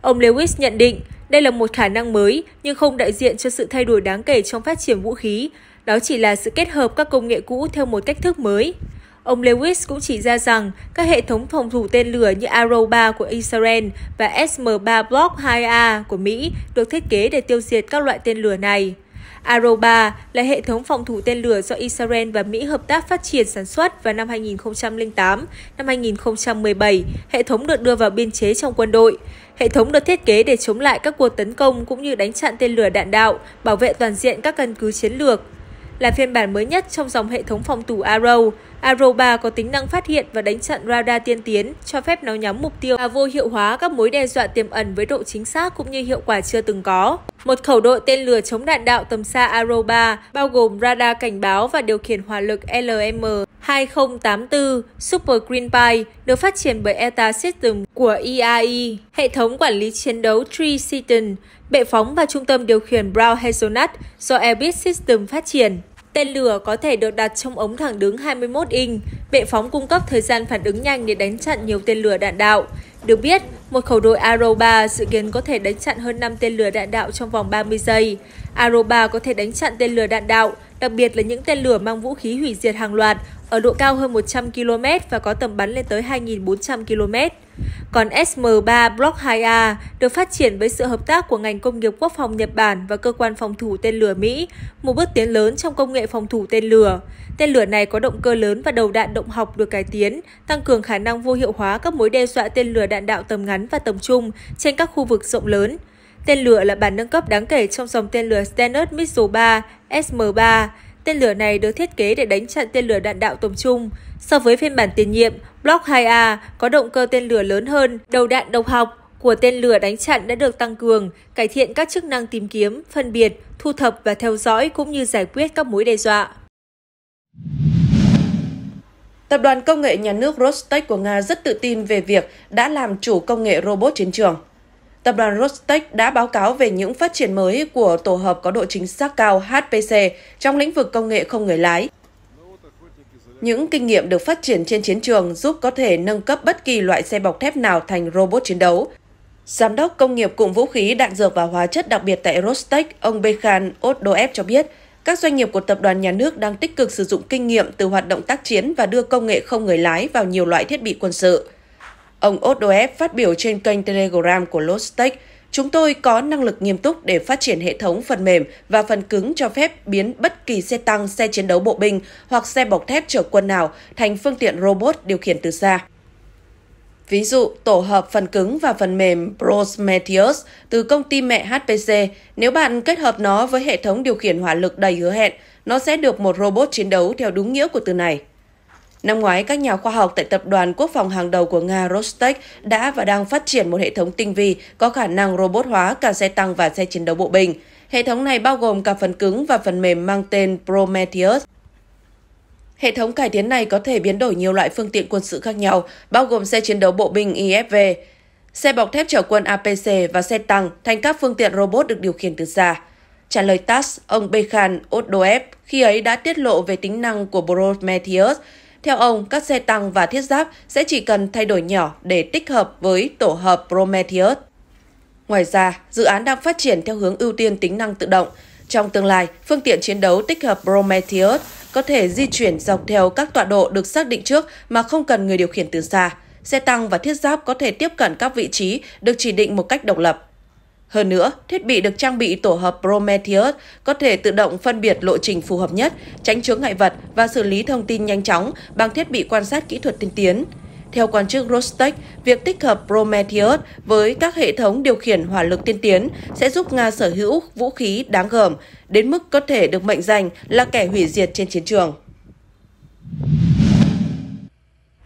Ông Lewis nhận định đây là một khả năng mới nhưng không đại diện cho sự thay đổi đáng kể trong phát triển vũ khí, đó chỉ là sự kết hợp các công nghệ cũ theo một cách thức mới. Ông Lewis cũng chỉ ra rằng các hệ thống phòng thủ tên lửa như Arrow 3 của Israel và SM-3 Block 2A của Mỹ được thiết kế để tiêu diệt các loại tên lửa này. Arrow 3 là hệ thống phòng thủ tên lửa do Israel và Mỹ hợp tác phát triển sản xuất vào năm 2008, năm 2017, hệ thống được đưa vào biên chế trong quân đội. Hệ thống được thiết kế để chống lại các cuộc tấn công cũng như đánh chặn tên lửa đạn đạo, bảo vệ toàn diện các căn cứ chiến lược, là phiên bản mới nhất trong dòng hệ thống phòng thủ Arrow. Arrow 3 có tính năng phát hiện và đánh chặn radar tiên tiến, cho phép nó nhắm mục tiêu và vô hiệu hóa các mối đe dọa tiềm ẩn với độ chính xác cũng như hiệu quả chưa từng có. Một khẩu đội tên lửa chống đạn đạo tầm xa Arrow 3 bao gồm radar cảnh báo và điều khiển hỏa lực LM 2084 Super Green Pie được phát triển bởi ETA System của EAE, e. hệ thống quản lý chiến đấu Tree Seaton, bệ phóng và trung tâm điều khiển Brown Hazelnut do Airbit System phát triển. Tên lửa có thể được đặt trong ống thẳng đứng 21 inch. Bệ phóng cung cấp thời gian phản ứng nhanh để đánh chặn nhiều tên lửa đạn đạo. Được biết, một khẩu đội Arrow 3 dự kiến có thể đánh chặn hơn 5 tên lửa đạn đạo trong vòng 30 giây. Arrow 3 có thể đánh chặn tên lửa đạn đạo, đặc biệt là những tên lửa mang vũ khí hủy diệt hàng loạt ở độ cao hơn 100 km và có tầm bắn lên tới 2.400 km. Còn SM3 Block 2A được phát triển với sự hợp tác của ngành công nghiệp quốc phòng Nhật Bản và cơ quan phòng thủ tên lửa Mỹ, một bước tiến lớn trong công nghệ phòng thủ tên lửa. Tên lửa này có động cơ lớn và đầu đạn động học được cải tiến, tăng cường khả năng vô hiệu hóa các mối đe dọa tên lửa đạn đạo tầm ngắn và tầm trung trên các khu vực rộng lớn. Tên lửa là bản nâng cấp đáng kể trong dòng tên lửa Standard Missile 3 SM3. Tên lửa này được thiết kế để đánh chặn tên lửa đạn đạo tầm trung. So với phiên bản tiền nhiệm, Block 2A có động cơ tên lửa lớn hơn, đầu đạn độc học của tên lửa đánh chặn đã được tăng cường, cải thiện các chức năng tìm kiếm, phân biệt, thu thập và theo dõi cũng như giải quyết các mối đe dọa. Tập đoàn công nghệ nhà nước Rostec của Nga rất tự tin về việc đã làm chủ công nghệ robot chiến trường. Tập đoàn Rostec đã báo cáo về những phát triển mới của tổ hợp có độ chính xác cao HPC trong lĩnh vực công nghệ không người lái những kinh nghiệm được phát triển trên chiến trường giúp có thể nâng cấp bất kỳ loại xe bọc thép nào thành robot chiến đấu. Giám đốc công nghiệp cụm vũ khí, đạn dược và hóa chất đặc biệt tại Rostec, ông Bekhan Odoev cho biết, các doanh nghiệp của tập đoàn nhà nước đang tích cực sử dụng kinh nghiệm từ hoạt động tác chiến và đưa công nghệ không người lái vào nhiều loại thiết bị quân sự. Ông Odoev phát biểu trên kênh Telegram của Rostec, Chúng tôi có năng lực nghiêm túc để phát triển hệ thống phần mềm và phần cứng cho phép biến bất kỳ xe tăng, xe chiến đấu bộ binh hoặc xe bọc thép chở quân nào thành phương tiện robot điều khiển từ xa. Ví dụ, tổ hợp phần cứng và phần mềm Prometheus từ công ty mẹ HPC, nếu bạn kết hợp nó với hệ thống điều khiển hỏa lực đầy hứa hẹn, nó sẽ được một robot chiến đấu theo đúng nghĩa của từ này. Năm ngoái, các nhà khoa học tại tập đoàn quốc phòng hàng đầu của Nga Rostec đã và đang phát triển một hệ thống tinh vi có khả năng robot hóa cả xe tăng và xe chiến đấu bộ binh. Hệ thống này bao gồm cả phần cứng và phần mềm mang tên Prometheus. Hệ thống cải tiến này có thể biến đổi nhiều loại phương tiện quân sự khác nhau, bao gồm xe chiến đấu bộ binh IFV, xe bọc thép chở quân APC và xe tăng thành các phương tiện robot được điều khiển từ xa. Trả lời TASS, ông Bekhan Odoev khi ấy đã tiết lộ về tính năng của Prometheus – theo ông, các xe tăng và thiết giáp sẽ chỉ cần thay đổi nhỏ để tích hợp với tổ hợp Prometheus. Ngoài ra, dự án đang phát triển theo hướng ưu tiên tính năng tự động. Trong tương lai, phương tiện chiến đấu tích hợp Prometheus có thể di chuyển dọc theo các tọa độ được xác định trước mà không cần người điều khiển từ xa. Xe tăng và thiết giáp có thể tiếp cận các vị trí được chỉ định một cách độc lập. Hơn nữa, thiết bị được trang bị tổ hợp Prometheus có thể tự động phân biệt lộ trình phù hợp nhất, tránh chướng ngại vật và xử lý thông tin nhanh chóng bằng thiết bị quan sát kỹ thuật tiên tiến. Theo quan chức Rostec, việc tích hợp Prometheus với các hệ thống điều khiển hỏa lực tiên tiến sẽ giúp Nga sở hữu vũ khí đáng gờm, đến mức có thể được mệnh danh là kẻ hủy diệt trên chiến trường.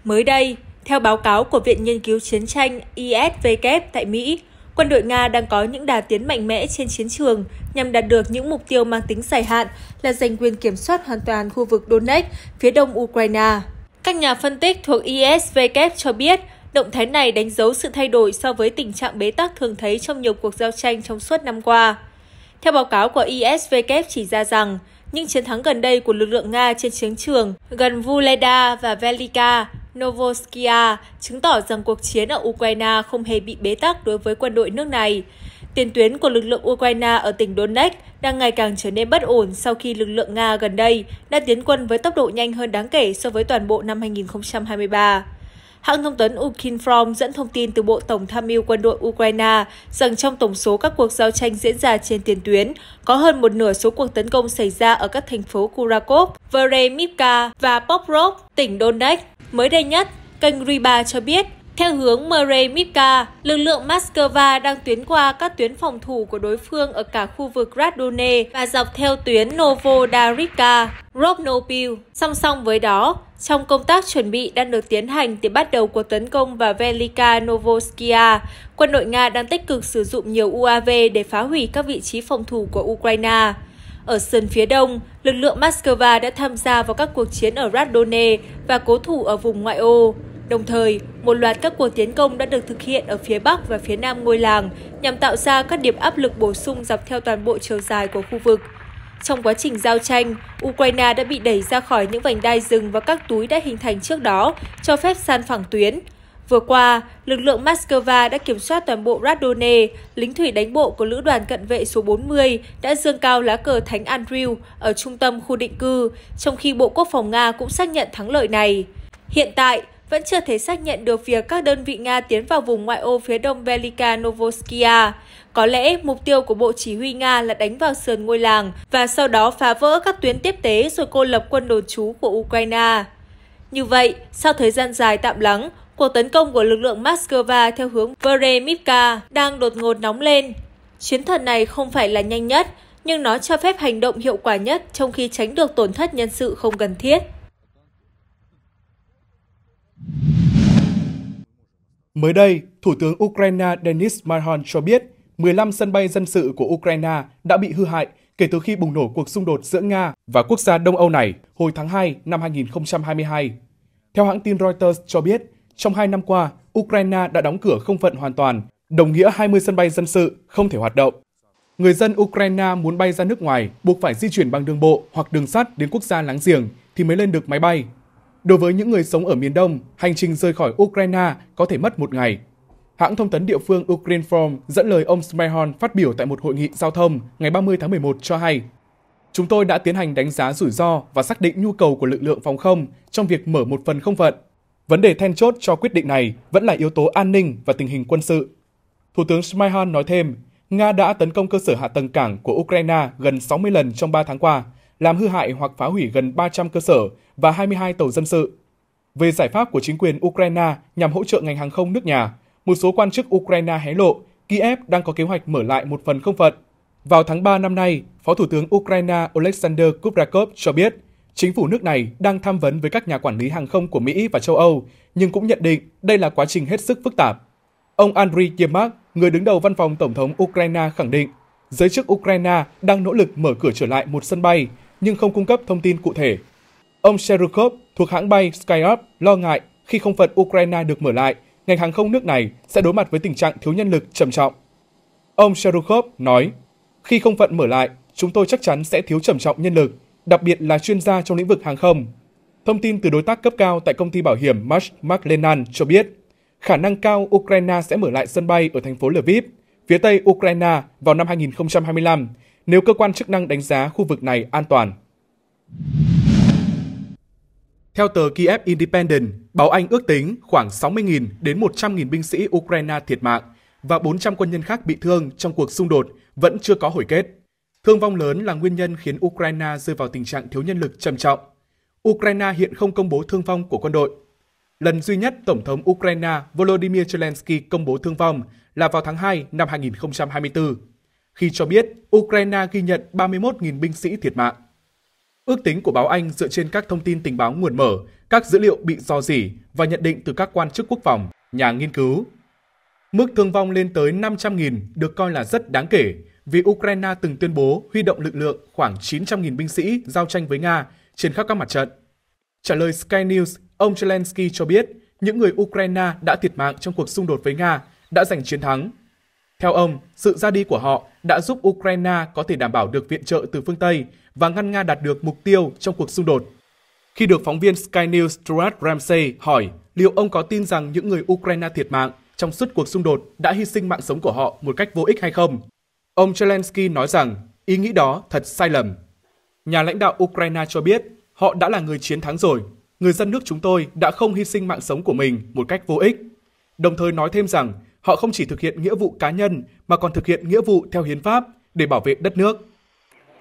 Mới đây, theo báo cáo của Viện Nghiên cứu Chiến tranh ISVK tại Mỹ, quân đội Nga đang có những đà tiến mạnh mẽ trên chiến trường nhằm đạt được những mục tiêu mang tính dài hạn là giành quyền kiểm soát hoàn toàn khu vực Donetsk, phía đông Ukraine. Các nhà phân tích thuộc ISW cho biết, động thái này đánh dấu sự thay đổi so với tình trạng bế tắc thường thấy trong nhiều cuộc giao tranh trong suốt năm qua. Theo báo cáo của ISW chỉ ra rằng, những chiến thắng gần đây của lực lượng Nga trên chiến trường gần Vuleda và Velika Novoskia chứng tỏ rằng cuộc chiến ở Ukraine không hề bị bế tắc đối với quân đội nước này. Tiền tuyến của lực lượng Ukraine ở tỉnh Donetsk đang ngày càng trở nên bất ổn sau khi lực lượng Nga gần đây đã tiến quân với tốc độ nhanh hơn đáng kể so với toàn bộ năm 2023. Hãng thông tấn Ukrinform dẫn thông tin từ Bộ Tổng tham mưu quân đội Ukraine rằng trong tổng số các cuộc giao tranh diễn ra trên tiền tuyến, có hơn một nửa số cuộc tấn công xảy ra ở các thành phố Kurakov, Veremivka và Poprov, tỉnh Donetsk. Mới đây nhất, kênh Riba cho biết theo hướng Murray-Mitka, lực lượng Moscow đang tiến qua các tuyến phòng thủ của đối phương ở cả khu vực Radone và dọc theo tuyến Novodarivka, Rovnopil. Song song với đó, trong công tác chuẩn bị đang được tiến hành để bắt đầu cuộc tấn công vào Velika Novoskia, quân đội Nga đang tích cực sử dụng nhiều UAV để phá hủy các vị trí phòng thủ của Ukraine. Ở sân phía đông, lực lượng Moscow đã tham gia vào các cuộc chiến ở Radone và cố thủ ở vùng ngoại ô. Đồng thời, một loạt các cuộc tiến công đã được thực hiện ở phía bắc và phía nam ngôi làng nhằm tạo ra các điểm áp lực bổ sung dọc theo toàn bộ chiều dài của khu vực. Trong quá trình giao tranh, Ukraine đã bị đẩy ra khỏi những vành đai rừng và các túi đã hình thành trước đó, cho phép san phẳng tuyến. Vừa qua, lực lượng Moscow đã kiểm soát toàn bộ Radone, lính thủy đánh bộ của lữ đoàn cận vệ số 40 đã dương cao lá cờ Thánh Andrew ở trung tâm khu định cư, trong khi Bộ Quốc phòng Nga cũng xác nhận thắng lợi này. Hiện tại, vẫn chưa thể xác nhận được việc các đơn vị Nga tiến vào vùng ngoại ô phía đông Belika Novoskiya. Có lẽ mục tiêu của Bộ Chỉ huy Nga là đánh vào sườn ngôi làng và sau đó phá vỡ các tuyến tiếp tế rồi cô lập quân đồn trú của Ukraine. Như vậy, sau thời gian dài tạm lắng, cuộc tấn công của lực lượng Moscow theo hướng Veremivka đang đột ngột nóng lên. Chiến thuật này không phải là nhanh nhất, nhưng nó cho phép hành động hiệu quả nhất trong khi tránh được tổn thất nhân sự không cần thiết. Mới đây, Thủ tướng Ukraine Denis Marhan cho biết 15 sân bay dân sự của Ukraine đã bị hư hại kể từ khi bùng nổ cuộc xung đột giữa Nga và quốc gia Đông Âu này hồi tháng 2 năm 2022. Theo hãng tin Reuters cho biết, trong hai năm qua, Ukraine đã đóng cửa không phận hoàn toàn, đồng nghĩa 20 sân bay dân sự không thể hoạt động. Người dân Ukraine muốn bay ra nước ngoài buộc phải di chuyển bằng đường bộ hoặc đường sắt đến quốc gia láng giềng thì mới lên được máy bay Đối với những người sống ở miền Đông, hành trình rời khỏi Ukraine có thể mất một ngày. Hãng thông tấn địa phương Ukrinform dẫn lời ông Smerhon phát biểu tại một hội nghị giao thông ngày 30 tháng 11 cho hay, Chúng tôi đã tiến hành đánh giá rủi ro và xác định nhu cầu của lực lượng phòng không trong việc mở một phần không phận. Vấn đề then chốt cho quyết định này vẫn là yếu tố an ninh và tình hình quân sự. Thủ tướng Smerhon nói thêm, Nga đã tấn công cơ sở hạ tầng cảng của Ukraine gần 60 lần trong 3 tháng qua, làm hư hại hoặc phá hủy gần 300 cơ sở và 22 tàu dân sự. Về giải pháp của chính quyền Ukraine nhằm hỗ trợ ngành hàng không nước nhà, một số quan chức Ukraine hé lộ Kiev đang có kế hoạch mở lại một phần không phận. Vào tháng 3 năm nay, Phó Thủ tướng Ukraine Oleksandr Kubrakov cho biết chính phủ nước này đang tham vấn với các nhà quản lý hàng không của Mỹ và châu Âu, nhưng cũng nhận định đây là quá trình hết sức phức tạp. Ông Andriy Yermak, người đứng đầu văn phòng Tổng thống Ukraine khẳng định, giới chức Ukraine đang nỗ lực mở cửa trở lại một sân bay, nhưng không cung cấp thông tin cụ thể Ông Sherukov thuộc hãng bay SkyUp lo ngại khi không phận Ukraine được mở lại, ngành hàng không nước này sẽ đối mặt với tình trạng thiếu nhân lực trầm trọng. Ông Sherukov nói, khi không phận mở lại, chúng tôi chắc chắn sẽ thiếu trầm trọng nhân lực, đặc biệt là chuyên gia trong lĩnh vực hàng không. Thông tin từ đối tác cấp cao tại công ty bảo hiểm Marsh McLennan cho biết, khả năng cao Ukraine sẽ mở lại sân bay ở thành phố Lviv, phía tây Ukraine vào năm 2025 nếu cơ quan chức năng đánh giá khu vực này an toàn. Theo tờ Kiev Independent, báo Anh ước tính khoảng 60.000 đến 100.000 binh sĩ Ukraine thiệt mạng và 400 quân nhân khác bị thương trong cuộc xung đột vẫn chưa có hồi kết. Thương vong lớn là nguyên nhân khiến Ukraine rơi vào tình trạng thiếu nhân lực trầm trọng. Ukraine hiện không công bố thương vong của quân đội. Lần duy nhất Tổng thống Ukraine Volodymyr Zelensky công bố thương vong là vào tháng 2 năm 2024, khi cho biết Ukraine ghi nhận 31.000 binh sĩ thiệt mạng. Ước tính của báo Anh dựa trên các thông tin tình báo nguồn mở, các dữ liệu bị do dỉ và nhận định từ các quan chức quốc phòng, nhà nghiên cứu. Mức thương vong lên tới 500.000 được coi là rất đáng kể vì Ukraine từng tuyên bố huy động lực lượng khoảng 900.000 binh sĩ giao tranh với Nga trên khắp các mặt trận. Trả lời Sky News, ông Zelensky cho biết những người Ukraine đã thiệt mạng trong cuộc xung đột với Nga đã giành chiến thắng theo ông, sự ra đi của họ đã giúp Ukraine có thể đảm bảo được viện trợ từ phương Tây và ngăn Nga đạt được mục tiêu trong cuộc xung đột. Khi được phóng viên Sky News Stuart Ramsey hỏi liệu ông có tin rằng những người Ukraine thiệt mạng trong suốt cuộc xung đột đã hy sinh mạng sống của họ một cách vô ích hay không, ông Zelensky nói rằng ý nghĩ đó thật sai lầm. Nhà lãnh đạo Ukraine cho biết họ đã là người chiến thắng rồi. Người dân nước chúng tôi đã không hy sinh mạng sống của mình một cách vô ích. Đồng thời nói thêm rằng họ không chỉ thực hiện nghĩa vụ cá nhân mà còn thực hiện nghĩa vụ theo hiến pháp để bảo vệ đất nước.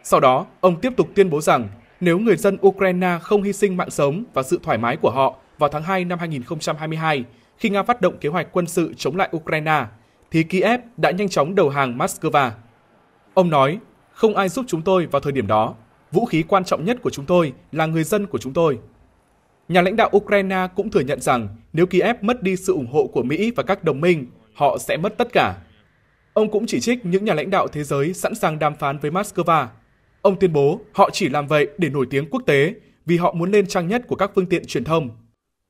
Sau đó, ông tiếp tục tuyên bố rằng nếu người dân Ukraine không hy sinh mạng sống và sự thoải mái của họ vào tháng 2 năm 2022 khi Nga phát động kế hoạch quân sự chống lại Ukraine, thì Kiev đã nhanh chóng đầu hàng Moscow. Ông nói, không ai giúp chúng tôi vào thời điểm đó. Vũ khí quan trọng nhất của chúng tôi là người dân của chúng tôi. Nhà lãnh đạo Ukraine cũng thừa nhận rằng nếu Kiev mất đi sự ủng hộ của Mỹ và các đồng minh, họ sẽ mất tất cả. Ông cũng chỉ trích những nhà lãnh đạo thế giới sẵn sàng đàm phán với Moscow. Ông tuyên bố họ chỉ làm vậy để nổi tiếng quốc tế vì họ muốn lên trang nhất của các phương tiện truyền thông.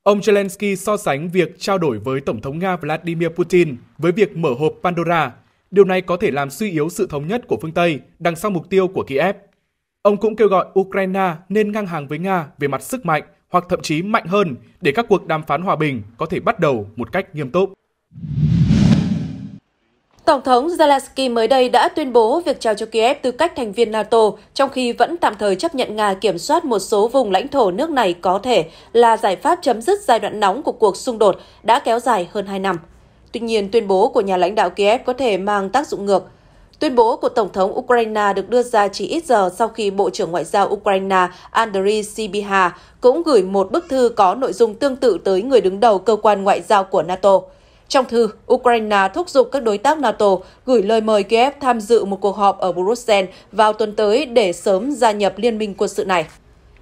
Ông Zelensky so sánh việc trao đổi với Tổng thống Nga Vladimir Putin với việc mở hộp Pandora. Điều này có thể làm suy yếu sự thống nhất của phương Tây đằng sau mục tiêu của Kiev. Ông cũng kêu gọi Ukraine nên ngang hàng với Nga về mặt sức mạnh hoặc thậm chí mạnh hơn để các cuộc đàm phán hòa bình có thể bắt đầu một cách nghiêm túc. Tổng thống Zelensky mới đây đã tuyên bố việc trao cho Kiev tư cách thành viên NATO, trong khi vẫn tạm thời chấp nhận Nga kiểm soát một số vùng lãnh thổ nước này có thể là giải pháp chấm dứt giai đoạn nóng của cuộc xung đột đã kéo dài hơn 2 năm. Tuy nhiên, tuyên bố của nhà lãnh đạo Kiev có thể mang tác dụng ngược. Tuyên bố của Tổng thống Ukraine được đưa ra chỉ ít giờ sau khi Bộ trưởng Ngoại giao Ukraine Andriy Sibiha cũng gửi một bức thư có nội dung tương tự tới người đứng đầu cơ quan ngoại giao của NATO. Trong thư, Ukraine thúc giục các đối tác NATO gửi lời mời Kiev tham dự một cuộc họp ở Bruxelles vào tuần tới để sớm gia nhập liên minh quân sự này.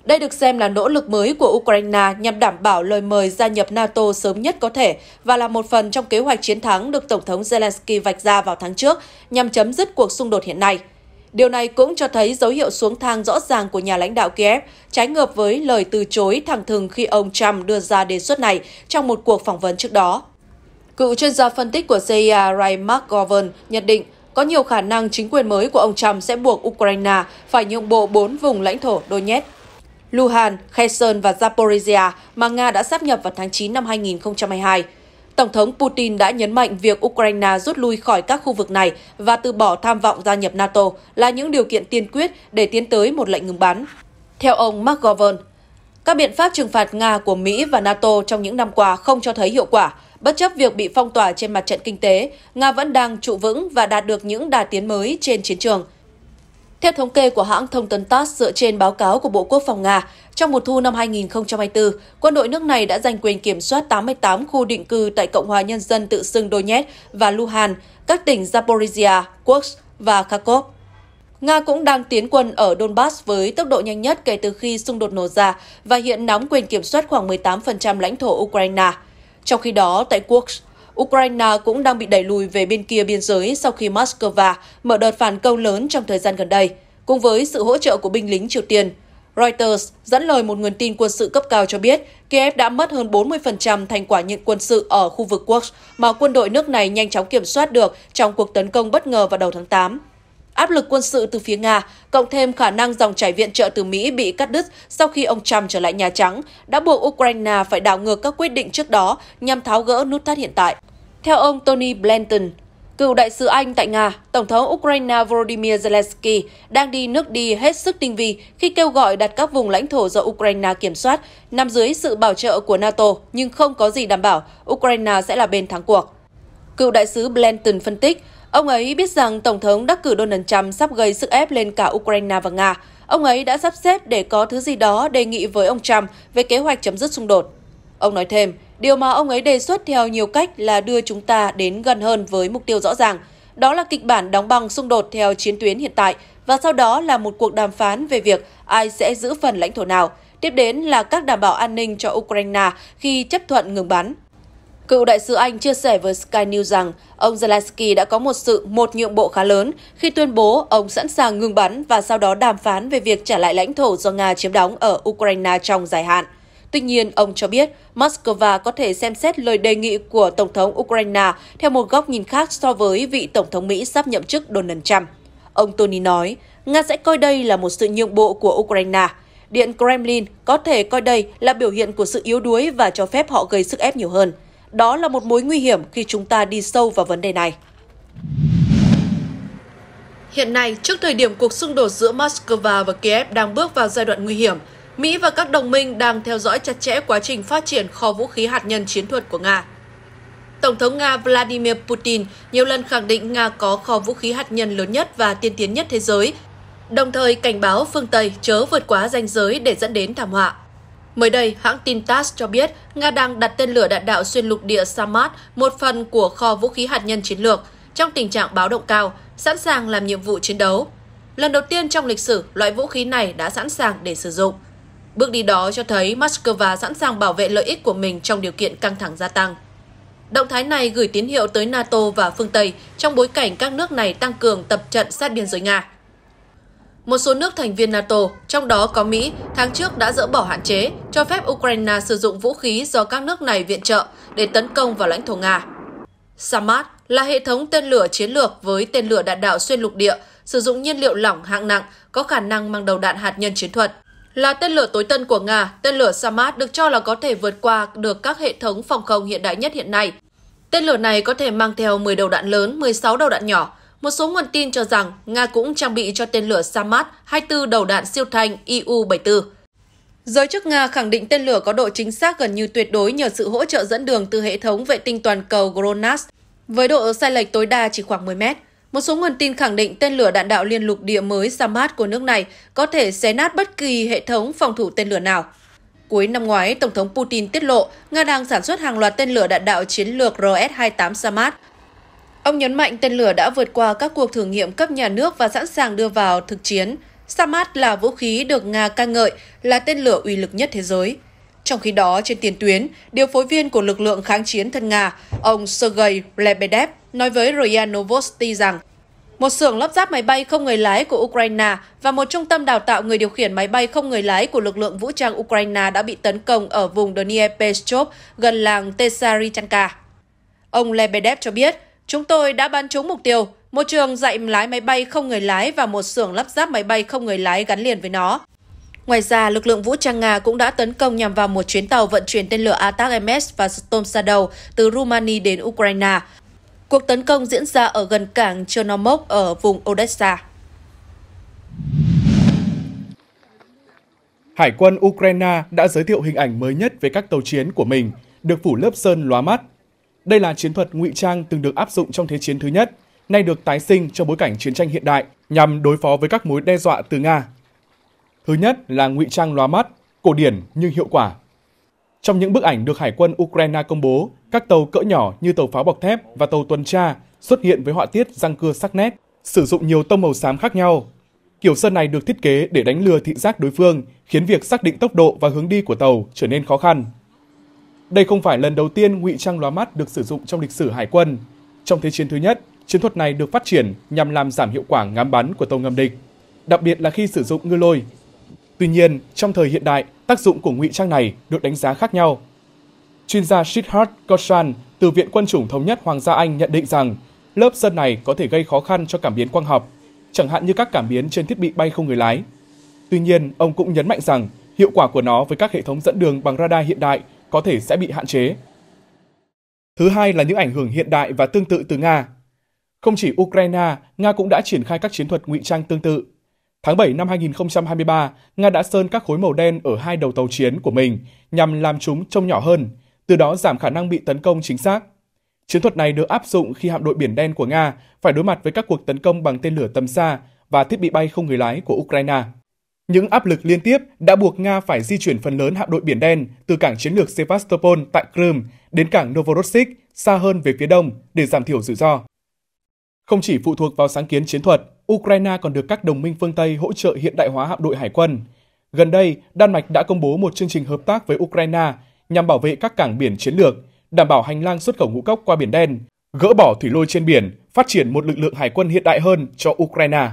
Đây được xem là nỗ lực mới của Ukraine nhằm đảm bảo lời mời gia nhập NATO sớm nhất có thể và là một phần trong kế hoạch chiến thắng được Tổng thống Zelensky vạch ra vào tháng trước nhằm chấm dứt cuộc xung đột hiện nay. Điều này cũng cho thấy dấu hiệu xuống thang rõ ràng của nhà lãnh đạo Kiev, trái ngược với lời từ chối thẳng thừng khi ông Trump đưa ra đề xuất này trong một cuộc phỏng vấn trước đó. Cựu chuyên gia phân tích của CIA Ray McGovern nhận định có nhiều khả năng chính quyền mới của ông Trump sẽ buộc Ukraine phải nhượng bộ bốn vùng lãnh thổ Donetsk, Luhansk, Kherson và Zaporizhia mà Nga đã sáp nhập vào tháng 9 năm 2022. Tổng thống Putin đã nhấn mạnh việc Ukraine rút lui khỏi các khu vực này và từ bỏ tham vọng gia nhập NATO là những điều kiện tiên quyết để tiến tới một lệnh ngừng bắn. Theo ông McGovern, các biện pháp trừng phạt Nga của Mỹ và NATO trong những năm qua không cho thấy hiệu quả – Bất chấp việc bị phong tỏa trên mặt trận kinh tế, Nga vẫn đang trụ vững và đạt được những đà tiến mới trên chiến trường. Theo thống kê của hãng thông tấn TASS dựa trên báo cáo của Bộ Quốc phòng Nga, trong mùa thu năm 2024, quân đội nước này đã giành quyền kiểm soát 88 khu định cư tại Cộng hòa Nhân dân tự xưng Donetsk và Luhansk, các tỉnh Zaporizhia, Kursk và Kharkov. Nga cũng đang tiến quân ở Donbass với tốc độ nhanh nhất kể từ khi xung đột nổ ra và hiện nắm quyền kiểm soát khoảng 18% lãnh thổ Ukraine. Trong khi đó, tại quốc Ukraine cũng đang bị đẩy lùi về bên kia biên giới sau khi Moscow mở đợt phản công lớn trong thời gian gần đây, cùng với sự hỗ trợ của binh lính Triều Tiên. Reuters dẫn lời một nguồn tin quân sự cấp cao cho biết Kiev đã mất hơn 40% thành quả nhận quân sự ở khu vực quốc mà quân đội nước này nhanh chóng kiểm soát được trong cuộc tấn công bất ngờ vào đầu tháng 8. Áp lực quân sự từ phía Nga, cộng thêm khả năng dòng chảy viện trợ từ Mỹ bị cắt đứt sau khi ông Trump trở lại Nhà Trắng, đã buộc Ukraine phải đảo ngược các quyết định trước đó nhằm tháo gỡ nút thắt hiện tại. Theo ông Tony Blinken, cựu đại sứ Anh tại Nga, Tổng thống Ukraine Volodymyr Zelensky đang đi nước đi hết sức tinh vi khi kêu gọi đặt các vùng lãnh thổ do Ukraine kiểm soát nằm dưới sự bảo trợ của NATO nhưng không có gì đảm bảo Ukraine sẽ là bên thắng cuộc. Cựu đại sứ Blinken phân tích, Ông ấy biết rằng Tổng thống đắc cử Donald Trump sắp gây sức ép lên cả Ukraine và Nga. Ông ấy đã sắp xếp để có thứ gì đó đề nghị với ông Trump về kế hoạch chấm dứt xung đột. Ông nói thêm, điều mà ông ấy đề xuất theo nhiều cách là đưa chúng ta đến gần hơn với mục tiêu rõ ràng. Đó là kịch bản đóng băng xung đột theo chiến tuyến hiện tại và sau đó là một cuộc đàm phán về việc ai sẽ giữ phần lãnh thổ nào. Tiếp đến là các đảm bảo an ninh cho Ukraine khi chấp thuận ngừng bắn. Cựu đại sứ Anh chia sẻ với Sky News rằng ông Zelensky đã có một sự một nhượng bộ khá lớn khi tuyên bố ông sẵn sàng ngừng bắn và sau đó đàm phán về việc trả lại lãnh thổ do Nga chiếm đóng ở Ukraine trong dài hạn. Tuy nhiên, ông cho biết Moscow có thể xem xét lời đề nghị của Tổng thống Ukraine theo một góc nhìn khác so với vị Tổng thống Mỹ sắp nhậm chức Donald Trump. Ông Tony nói, Nga sẽ coi đây là một sự nhượng bộ của Ukraine. Điện Kremlin có thể coi đây là biểu hiện của sự yếu đuối và cho phép họ gây sức ép nhiều hơn. Đó là một mối nguy hiểm khi chúng ta đi sâu vào vấn đề này. Hiện nay, trước thời điểm cuộc xung đột giữa Moscow và Kiev đang bước vào giai đoạn nguy hiểm, Mỹ và các đồng minh đang theo dõi chặt chẽ quá trình phát triển kho vũ khí hạt nhân chiến thuật của Nga. Tổng thống Nga Vladimir Putin nhiều lần khẳng định Nga có kho vũ khí hạt nhân lớn nhất và tiên tiến nhất thế giới, đồng thời cảnh báo phương Tây chớ vượt quá ranh giới để dẫn đến thảm họa. Mới đây, hãng tin TASS cho biết Nga đang đặt tên lửa đạn đạo xuyên lục địa Samad, một phần của kho vũ khí hạt nhân chiến lược, trong tình trạng báo động cao, sẵn sàng làm nhiệm vụ chiến đấu. Lần đầu tiên trong lịch sử, loại vũ khí này đã sẵn sàng để sử dụng. Bước đi đó cho thấy Moscow sẵn sàng bảo vệ lợi ích của mình trong điều kiện căng thẳng gia tăng. Động thái này gửi tín hiệu tới NATO và phương Tây trong bối cảnh các nước này tăng cường tập trận sát biên giới Nga. Một số nước thành viên NATO, trong đó có Mỹ, tháng trước đã dỡ bỏ hạn chế cho phép Ukraine sử dụng vũ khí do các nước này viện trợ để tấn công vào lãnh thổ Nga. Samad là hệ thống tên lửa chiến lược với tên lửa đạn đạo xuyên lục địa, sử dụng nhiên liệu lỏng hạng nặng, có khả năng mang đầu đạn hạt nhân chiến thuật. Là tên lửa tối tân của Nga, tên lửa Samad được cho là có thể vượt qua được các hệ thống phòng không hiện đại nhất hiện nay. Tên lửa này có thể mang theo 10 đầu đạn lớn, 16 đầu đạn nhỏ, một số nguồn tin cho rằng Nga cũng trang bị cho tên lửa Samad 24 đầu đạn siêu thanh IU-74. Giới chức Nga khẳng định tên lửa có độ chính xác gần như tuyệt đối nhờ sự hỗ trợ dẫn đường từ hệ thống vệ tinh toàn cầu GRONASS với độ sai lệch tối đa chỉ khoảng 10 mét. Một số nguồn tin khẳng định tên lửa đạn đạo liên lục địa mới Samad của nước này có thể xé nát bất kỳ hệ thống phòng thủ tên lửa nào. Cuối năm ngoái, Tổng thống Putin tiết lộ Nga đang sản xuất hàng loạt tên lửa đạn đạo chiến lược RS-28 Samad Ông nhấn mạnh tên lửa đã vượt qua các cuộc thử nghiệm cấp nhà nước và sẵn sàng đưa vào thực chiến. Samad là vũ khí được Nga ca ngợi là tên lửa uy lực nhất thế giới. Trong khi đó, trên tiền tuyến, điều phối viên của lực lượng kháng chiến thân Nga, ông Sergei Lebedev nói với Roya Novosti rằng một xưởng lắp ráp máy bay không người lái của Ukraine và một trung tâm đào tạo người điều khiển máy bay không người lái của lực lượng vũ trang Ukraine đã bị tấn công ở vùng Dniepestrov gần làng Tesarichanka. Ông Lebedev cho biết, Chúng tôi đã bắn trúng mục tiêu, một trường dạy lái máy bay không người lái và một xưởng lắp ráp máy bay không người lái gắn liền với nó. Ngoài ra, lực lượng vũ trang Nga cũng đã tấn công nhằm vào một chuyến tàu vận chuyển tên lửa Atak-MS và Storm Shadow từ Rumani đến Ukraine. Cuộc tấn công diễn ra ở gần cảng Chernomok ở vùng Odessa. Hải quân Ukraine đã giới thiệu hình ảnh mới nhất về các tàu chiến của mình, được phủ lớp sơn lóa mắt đây là chiến thuật ngụy trang từng được áp dụng trong Thế chiến thứ nhất, nay được tái sinh trong bối cảnh chiến tranh hiện đại nhằm đối phó với các mối đe dọa từ Nga. Thứ nhất là ngụy trang lóa mắt, cổ điển nhưng hiệu quả. Trong những bức ảnh được Hải quân Ukraine công bố, các tàu cỡ nhỏ như tàu pháo bọc thép và tàu tuần tra xuất hiện với họa tiết răng cưa sắc nét, sử dụng nhiều tông màu xám khác nhau. Kiểu sơn này được thiết kế để đánh lừa thị giác đối phương, khiến việc xác định tốc độ và hướng đi của tàu trở nên khó khăn. Đây không phải lần đầu tiên ngụy trang lóa mắt được sử dụng trong lịch sử hải quân. Trong Thế chiến thứ nhất, chiến thuật này được phát triển nhằm làm giảm hiệu quả ngắm bắn của tàu ngầm địch, đặc biệt là khi sử dụng ngư lôi. Tuy nhiên, trong thời hiện đại, tác dụng của ngụy trang này được đánh giá khác nhau. Chuyên gia Siddharth Goshan từ Viện Quân chủng Thống nhất Hoàng gia Anh nhận định rằng lớp sơn này có thể gây khó khăn cho cảm biến quang học, chẳng hạn như các cảm biến trên thiết bị bay không người lái. Tuy nhiên, ông cũng nhấn mạnh rằng hiệu quả của nó với các hệ thống dẫn đường bằng radar hiện đại có thể sẽ bị hạn chế. Thứ hai là những ảnh hưởng hiện đại và tương tự từ Nga. Không chỉ Ukraine, Nga cũng đã triển khai các chiến thuật ngụy trang tương tự. Tháng 7 năm 2023, Nga đã sơn các khối màu đen ở hai đầu tàu chiến của mình nhằm làm chúng trông nhỏ hơn, từ đó giảm khả năng bị tấn công chính xác. Chiến thuật này được áp dụng khi hạm đội Biển Đen của Nga phải đối mặt với các cuộc tấn công bằng tên lửa tầm xa và thiết bị bay không người lái của Ukraine. Những áp lực liên tiếp đã buộc Nga phải di chuyển phần lớn hạm đội Biển Đen từ cảng chiến lược Sevastopol tại Crimea đến cảng Novorossiysk xa hơn về phía đông để giảm thiểu rủi ro. Không chỉ phụ thuộc vào sáng kiến chiến thuật, Ukraine còn được các đồng minh phương Tây hỗ trợ hiện đại hóa hạm đội hải quân. Gần đây, Đan Mạch đã công bố một chương trình hợp tác với Ukraine nhằm bảo vệ các cảng biển chiến lược, đảm bảo hành lang xuất khẩu ngũ cốc qua Biển Đen, gỡ bỏ thủy lôi trên biển, phát triển một lực lượng hải quân hiện đại hơn cho Ukraine.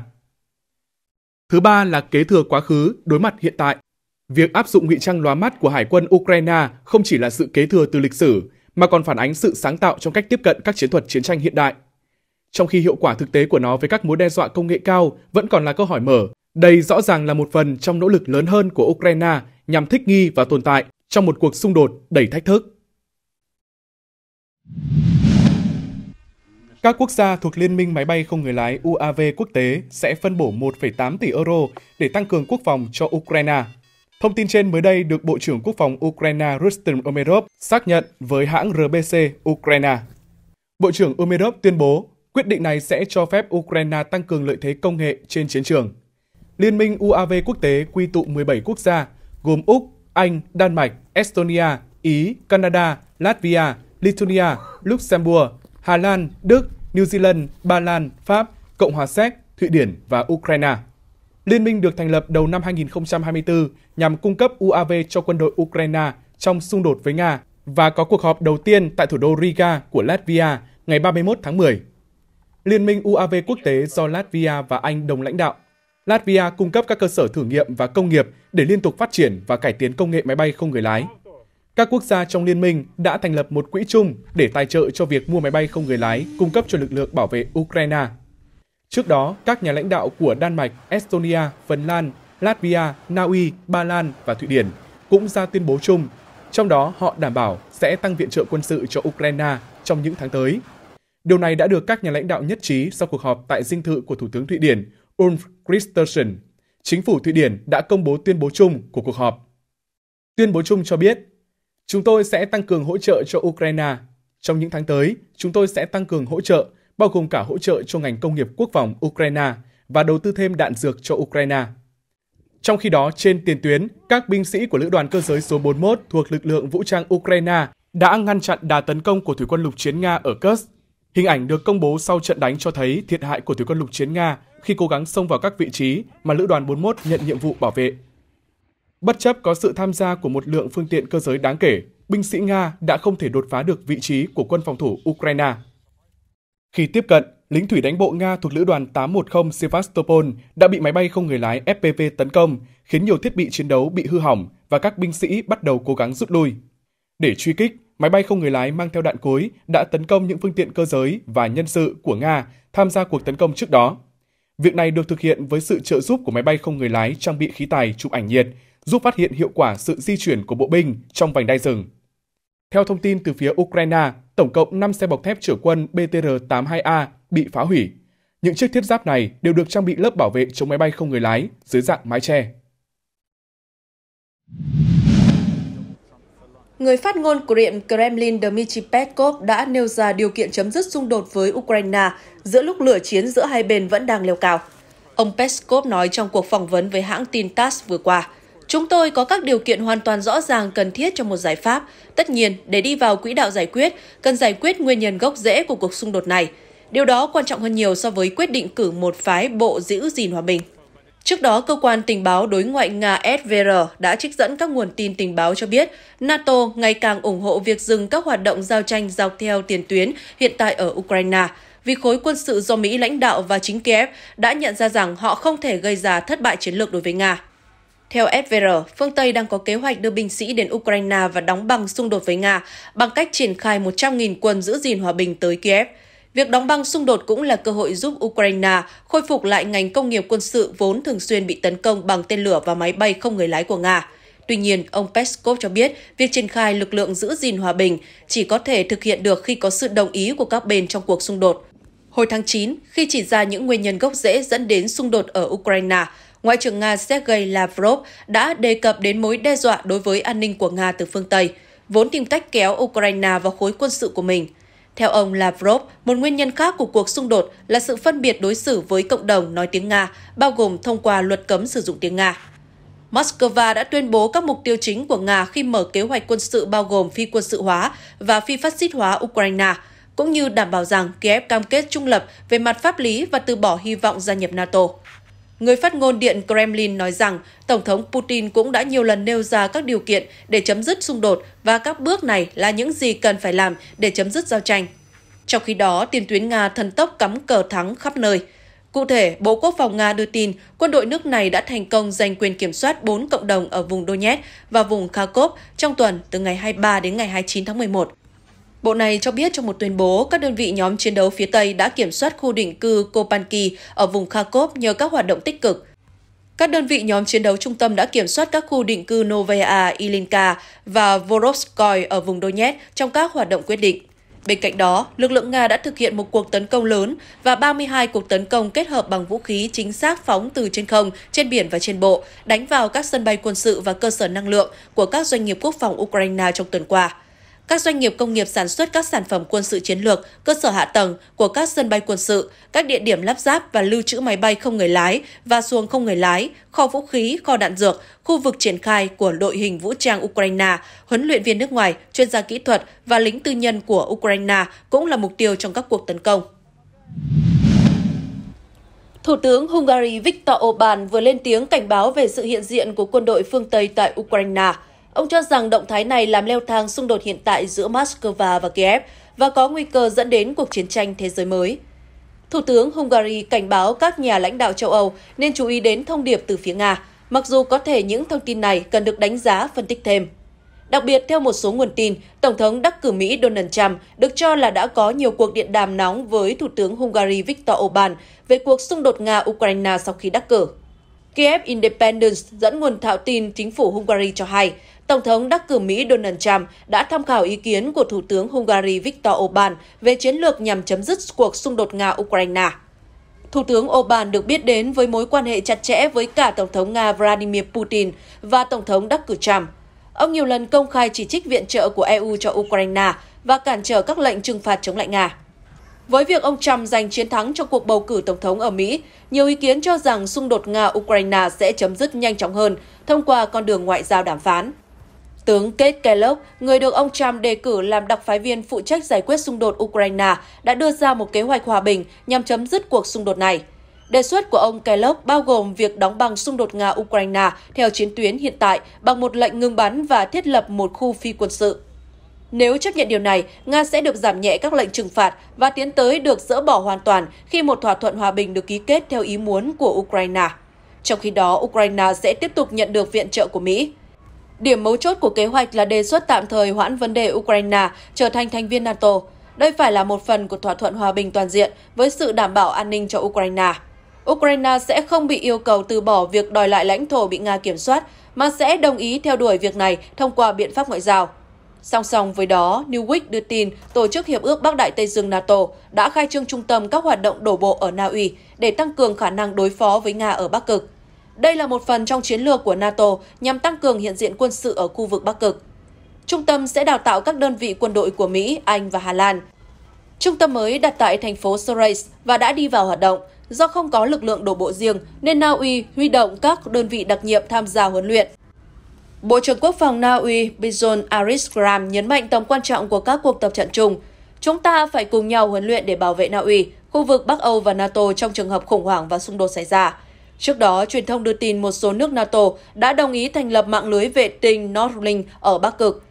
Thứ ba là kế thừa quá khứ, đối mặt hiện tại. Việc áp dụng ngụy trang lóa mắt của Hải quân Ukraine không chỉ là sự kế thừa từ lịch sử, mà còn phản ánh sự sáng tạo trong cách tiếp cận các chiến thuật chiến tranh hiện đại. Trong khi hiệu quả thực tế của nó với các mối đe dọa công nghệ cao vẫn còn là câu hỏi mở, đây rõ ràng là một phần trong nỗ lực lớn hơn của Ukraine nhằm thích nghi và tồn tại trong một cuộc xung đột đầy thách thức. Các quốc gia thuộc Liên minh máy bay không người lái UAV quốc tế sẽ phân bổ 1,8 tỷ euro để tăng cường quốc phòng cho Ukraine. Thông tin trên mới đây được Bộ trưởng Quốc phòng Ukraine Rustem Umerov xác nhận với hãng RBC Ukraine. Bộ trưởng Umerov tuyên bố quyết định này sẽ cho phép Ukraine tăng cường lợi thế công nghệ trên chiến trường. Liên minh UAV quốc tế quy tụ 17 quốc gia gồm Úc, Anh, Đan Mạch, Estonia, Ý, Canada, Latvia, Lithuania, Luxembourg, Hà Lan, Đức, New Zealand, Ba Lan, Pháp, Cộng hòa Séc, Thụy Điển và Ukraine. Liên minh được thành lập đầu năm 2024 nhằm cung cấp UAV cho quân đội Ukraine trong xung đột với Nga và có cuộc họp đầu tiên tại thủ đô Riga của Latvia ngày 31 tháng 10. Liên minh UAV quốc tế do Latvia và Anh đồng lãnh đạo. Latvia cung cấp các cơ sở thử nghiệm và công nghiệp để liên tục phát triển và cải tiến công nghệ máy bay không người lái. Các quốc gia trong liên minh đã thành lập một quỹ chung để tài trợ cho việc mua máy bay không người lái cung cấp cho lực lượng bảo vệ Ukraine. Trước đó, các nhà lãnh đạo của Đan Mạch, Estonia, Phần Lan, Latvia, Na Uy, Ba Lan và Thụy Điển cũng ra tuyên bố chung, trong đó họ đảm bảo sẽ tăng viện trợ quân sự cho Ukraine trong những tháng tới. Điều này đã được các nhà lãnh đạo nhất trí sau cuộc họp tại dinh thự của Thủ tướng Thụy Điển Ulf Kristersson. Chính phủ Thụy Điển đã công bố tuyên bố chung của cuộc họp. Tuyên bố chung cho biết Chúng tôi sẽ tăng cường hỗ trợ cho Ukraine. Trong những tháng tới, chúng tôi sẽ tăng cường hỗ trợ, bao gồm cả hỗ trợ cho ngành công nghiệp quốc phòng Ukraine và đầu tư thêm đạn dược cho Ukraine. Trong khi đó, trên tiền tuyến, các binh sĩ của Lữ đoàn Cơ giới số 41 thuộc lực lượng vũ trang Ukraine đã ngăn chặn đà tấn công của Thủy quân lục chiến Nga ở Kursk. Hình ảnh được công bố sau trận đánh cho thấy thiệt hại của Thủy quân lục chiến Nga khi cố gắng xông vào các vị trí mà Lữ đoàn 41 nhận nhiệm vụ bảo vệ. Bất chấp có sự tham gia của một lượng phương tiện cơ giới đáng kể, binh sĩ Nga đã không thể đột phá được vị trí của quân phòng thủ Ukraine. Khi tiếp cận, lính thủy đánh bộ Nga thuộc lữ đoàn 810 Sevastopol đã bị máy bay không người lái FPV tấn công, khiến nhiều thiết bị chiến đấu bị hư hỏng và các binh sĩ bắt đầu cố gắng rút lui. Để truy kích, máy bay không người lái mang theo đạn cối đã tấn công những phương tiện cơ giới và nhân sự của Nga tham gia cuộc tấn công trước đó. Việc này được thực hiện với sự trợ giúp của máy bay không người lái trang bị khí tài chụp ảnh nhiệt, giúp phát hiện hiệu quả sự di chuyển của bộ binh trong vành đai rừng. Theo thông tin từ phía Ukraine, tổng cộng 5 xe bọc thép chở quân BTR-82A bị phá hủy. Những chiếc thiết giáp này đều được trang bị lớp bảo vệ chống máy bay không người lái dưới dạng mái che. Người phát ngôn của Điện Kremlin Dmitry Peskov đã nêu ra điều kiện chấm dứt xung đột với Ukraine giữa lúc lửa chiến giữa hai bên vẫn đang leo cao. Ông Peskov nói trong cuộc phỏng vấn với hãng tin TASS vừa qua – Chúng tôi có các điều kiện hoàn toàn rõ ràng cần thiết cho một giải pháp. Tất nhiên, để đi vào quỹ đạo giải quyết, cần giải quyết nguyên nhân gốc rễ của cuộc xung đột này. Điều đó quan trọng hơn nhiều so với quyết định cử một phái bộ giữ gìn hòa bình. Trước đó, cơ quan tình báo đối ngoại Nga SVR đã trích dẫn các nguồn tin tình báo cho biết NATO ngày càng ủng hộ việc dừng các hoạt động giao tranh dọc theo tiền tuyến hiện tại ở Ukraine vì khối quân sự do Mỹ lãnh đạo và chính Kiev đã nhận ra rằng họ không thể gây ra thất bại chiến lược đối với Nga. Theo SVR, phương Tây đang có kế hoạch đưa binh sĩ đến Ukraine và đóng băng xung đột với Nga bằng cách triển khai 100.000 quân giữ gìn hòa bình tới Kiev. Việc đóng băng xung đột cũng là cơ hội giúp Ukraine khôi phục lại ngành công nghiệp quân sự vốn thường xuyên bị tấn công bằng tên lửa và máy bay không người lái của Nga. Tuy nhiên, ông Peskov cho biết việc triển khai lực lượng giữ gìn hòa bình chỉ có thể thực hiện được khi có sự đồng ý của các bên trong cuộc xung đột. Hồi tháng 9, khi chỉ ra những nguyên nhân gốc rễ dẫn đến xung đột ở Ukraine, Ngoại trưởng Nga Sergei Lavrov đã đề cập đến mối đe dọa đối với an ninh của Nga từ phương Tây, vốn tìm cách kéo Ukraine vào khối quân sự của mình. Theo ông Lavrov, một nguyên nhân khác của cuộc xung đột là sự phân biệt đối xử với cộng đồng nói tiếng Nga, bao gồm thông qua luật cấm sử dụng tiếng Nga. Moscow đã tuyên bố các mục tiêu chính của Nga khi mở kế hoạch quân sự bao gồm phi quân sự hóa và phi phát xít hóa Ukraine, cũng như đảm bảo rằng Kiev cam kết trung lập về mặt pháp lý và từ bỏ hy vọng gia nhập NATO. Người phát ngôn Điện Kremlin nói rằng Tổng thống Putin cũng đã nhiều lần nêu ra các điều kiện để chấm dứt xung đột và các bước này là những gì cần phải làm để chấm dứt giao tranh. Trong khi đó, tiền tuyến Nga thần tốc cắm cờ thắng khắp nơi. Cụ thể, Bộ Quốc phòng Nga đưa tin quân đội nước này đã thành công giành quyền kiểm soát 4 cộng đồng ở vùng Donetsk và vùng Kharkov trong tuần từ ngày 23 đến ngày 29 tháng 11. Bộ này cho biết trong một tuyên bố, các đơn vị nhóm chiến đấu phía Tây đã kiểm soát khu định cư Kopanki ở vùng Kharkov nhờ các hoạt động tích cực. Các đơn vị nhóm chiến đấu trung tâm đã kiểm soát các khu định cư Novaya, Ilinka và Vorovskoy ở vùng Donetsk trong các hoạt động quyết định. Bên cạnh đó, lực lượng Nga đã thực hiện một cuộc tấn công lớn và 32 cuộc tấn công kết hợp bằng vũ khí chính xác phóng từ trên không, trên biển và trên bộ, đánh vào các sân bay quân sự và cơ sở năng lượng của các doanh nghiệp quốc phòng Ukraine trong tuần qua các doanh nghiệp công nghiệp sản xuất các sản phẩm quân sự chiến lược, cơ sở hạ tầng của các sân bay quân sự, các địa điểm lắp ráp và lưu trữ máy bay không người lái và xuồng không người lái, kho vũ khí, kho đạn dược, khu vực triển khai của đội hình vũ trang Ukraine, huấn luyện viên nước ngoài, chuyên gia kỹ thuật và lính tư nhân của Ukraine cũng là mục tiêu trong các cuộc tấn công. Thủ tướng Hungary Viktor Orbán vừa lên tiếng cảnh báo về sự hiện diện của quân đội phương Tây tại Ukraine – Ông cho rằng động thái này làm leo thang xung đột hiện tại giữa Moscow và Kiev và có nguy cơ dẫn đến cuộc chiến tranh thế giới mới. Thủ tướng Hungary cảnh báo các nhà lãnh đạo châu Âu nên chú ý đến thông điệp từ phía Nga, mặc dù có thể những thông tin này cần được đánh giá phân tích thêm. Đặc biệt, theo một số nguồn tin, Tổng thống đắc cử Mỹ Donald Trump được cho là đã có nhiều cuộc điện đàm nóng với Thủ tướng Hungary Viktor Orbán về cuộc xung đột Nga-Ukraine sau khi đắc cử. Kiev Independence dẫn nguồn thạo tin chính phủ Hungary cho hay, Tổng thống đắc cử Mỹ Donald Trump đã tham khảo ý kiến của Thủ tướng Hungary Viktor Orbán về chiến lược nhằm chấm dứt cuộc xung đột Nga-Ukraine. Thủ tướng Orbán được biết đến với mối quan hệ chặt chẽ với cả Tổng thống Nga Vladimir Putin và Tổng thống đắc cử Trump. Ông nhiều lần công khai chỉ trích viện trợ của EU cho Ukraine và cản trở các lệnh trừng phạt chống lại Nga. Với việc ông Trump giành chiến thắng trong cuộc bầu cử tổng thống ở Mỹ, nhiều ý kiến cho rằng xung đột Nga-Ukraine sẽ chấm dứt nhanh chóng hơn thông qua con đường ngoại giao đàm phán. Tướng Kate Kellogg, người được ông Trump đề cử làm đặc phái viên phụ trách giải quyết xung đột Ukraine, đã đưa ra một kế hoạch hòa bình nhằm chấm dứt cuộc xung đột này. Đề xuất của ông Kellogg bao gồm việc đóng băng xung đột Nga-Ukraine theo chiến tuyến hiện tại bằng một lệnh ngừng bắn và thiết lập một khu phi quân sự. Nếu chấp nhận điều này, Nga sẽ được giảm nhẹ các lệnh trừng phạt và tiến tới được dỡ bỏ hoàn toàn khi một thỏa thuận hòa bình được ký kết theo ý muốn của Ukraine. Trong khi đó, Ukraine sẽ tiếp tục nhận được viện trợ của Mỹ. Điểm mấu chốt của kế hoạch là đề xuất tạm thời hoãn vấn đề Ukraine trở thành thành viên NATO. Đây phải là một phần của thỏa thuận hòa bình toàn diện với sự đảm bảo an ninh cho Ukraine. Ukraine sẽ không bị yêu cầu từ bỏ việc đòi lại lãnh thổ bị Nga kiểm soát, mà sẽ đồng ý theo đuổi việc này thông qua biện pháp ngoại giao. Song song với đó, Newsweek đưa tin Tổ chức Hiệp ước Bắc Đại Tây Dương NATO đã khai trương trung tâm các hoạt động đổ bộ ở Na Uy để tăng cường khả năng đối phó với Nga ở Bắc Cực. Đây là một phần trong chiến lược của NATO nhằm tăng cường hiện diện quân sự ở khu vực Bắc Cực. Trung tâm sẽ đào tạo các đơn vị quân đội của Mỹ, Anh và Hà Lan. Trung tâm mới đặt tại thành phố Surrey và đã đi vào hoạt động. Do không có lực lượng đổ bộ riêng nên Na Uy huy động các đơn vị đặc nhiệm tham gia huấn luyện. Bộ trưởng Quốc phòng Na Uy Bison Arisgram nhấn mạnh tầm quan trọng của các cuộc tập trận chung. Chúng ta phải cùng nhau huấn luyện để bảo vệ Na Uy, khu vực Bắc Âu và NATO trong trường hợp khủng hoảng và xung đột xảy ra. Trước đó, truyền thông đưa tin một số nước NATO đã đồng ý thành lập mạng lưới vệ tinh Nordlink ở Bắc Cực.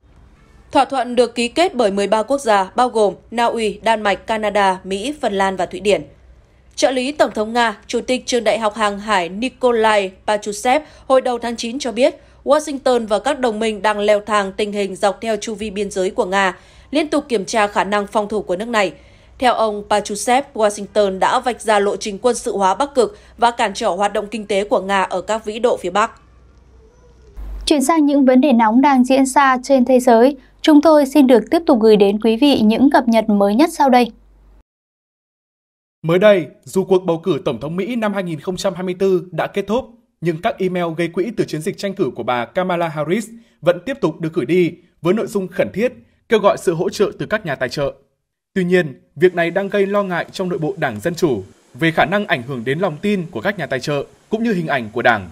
Thỏa thuận được ký kết bởi 13 quốc gia bao gồm Na Uy, Đan Mạch, Canada, Mỹ, Phần Lan và Thụy Điển. Trợ lý Tổng thống Nga, Chủ tịch Trường Đại học Hàng hải Nikolai Pachusev hồi đầu tháng 9 cho biết Washington và các đồng minh đang leo thang tình hình dọc theo chu vi biên giới của Nga, liên tục kiểm tra khả năng phòng thủ của nước này – theo ông Pachusev, Washington đã vạch ra lộ trình quân sự hóa Bắc Cực và cản trở hoạt động kinh tế của Nga ở các vĩ độ phía Bắc. Chuyển sang những vấn đề nóng đang diễn ra trên thế giới, chúng tôi xin được tiếp tục gửi đến quý vị những cập nhật mới nhất sau đây. Mới đây, dù cuộc bầu cử Tổng thống Mỹ năm 2024 đã kết thúc, nhưng các email gây quỹ từ chiến dịch tranh cử của bà Kamala Harris vẫn tiếp tục được gửi đi với nội dung khẩn thiết kêu gọi sự hỗ trợ từ các nhà tài trợ. Tuy nhiên, việc này đang gây lo ngại trong nội bộ Đảng Dân Chủ về khả năng ảnh hưởng đến lòng tin của các nhà tài trợ cũng như hình ảnh của Đảng.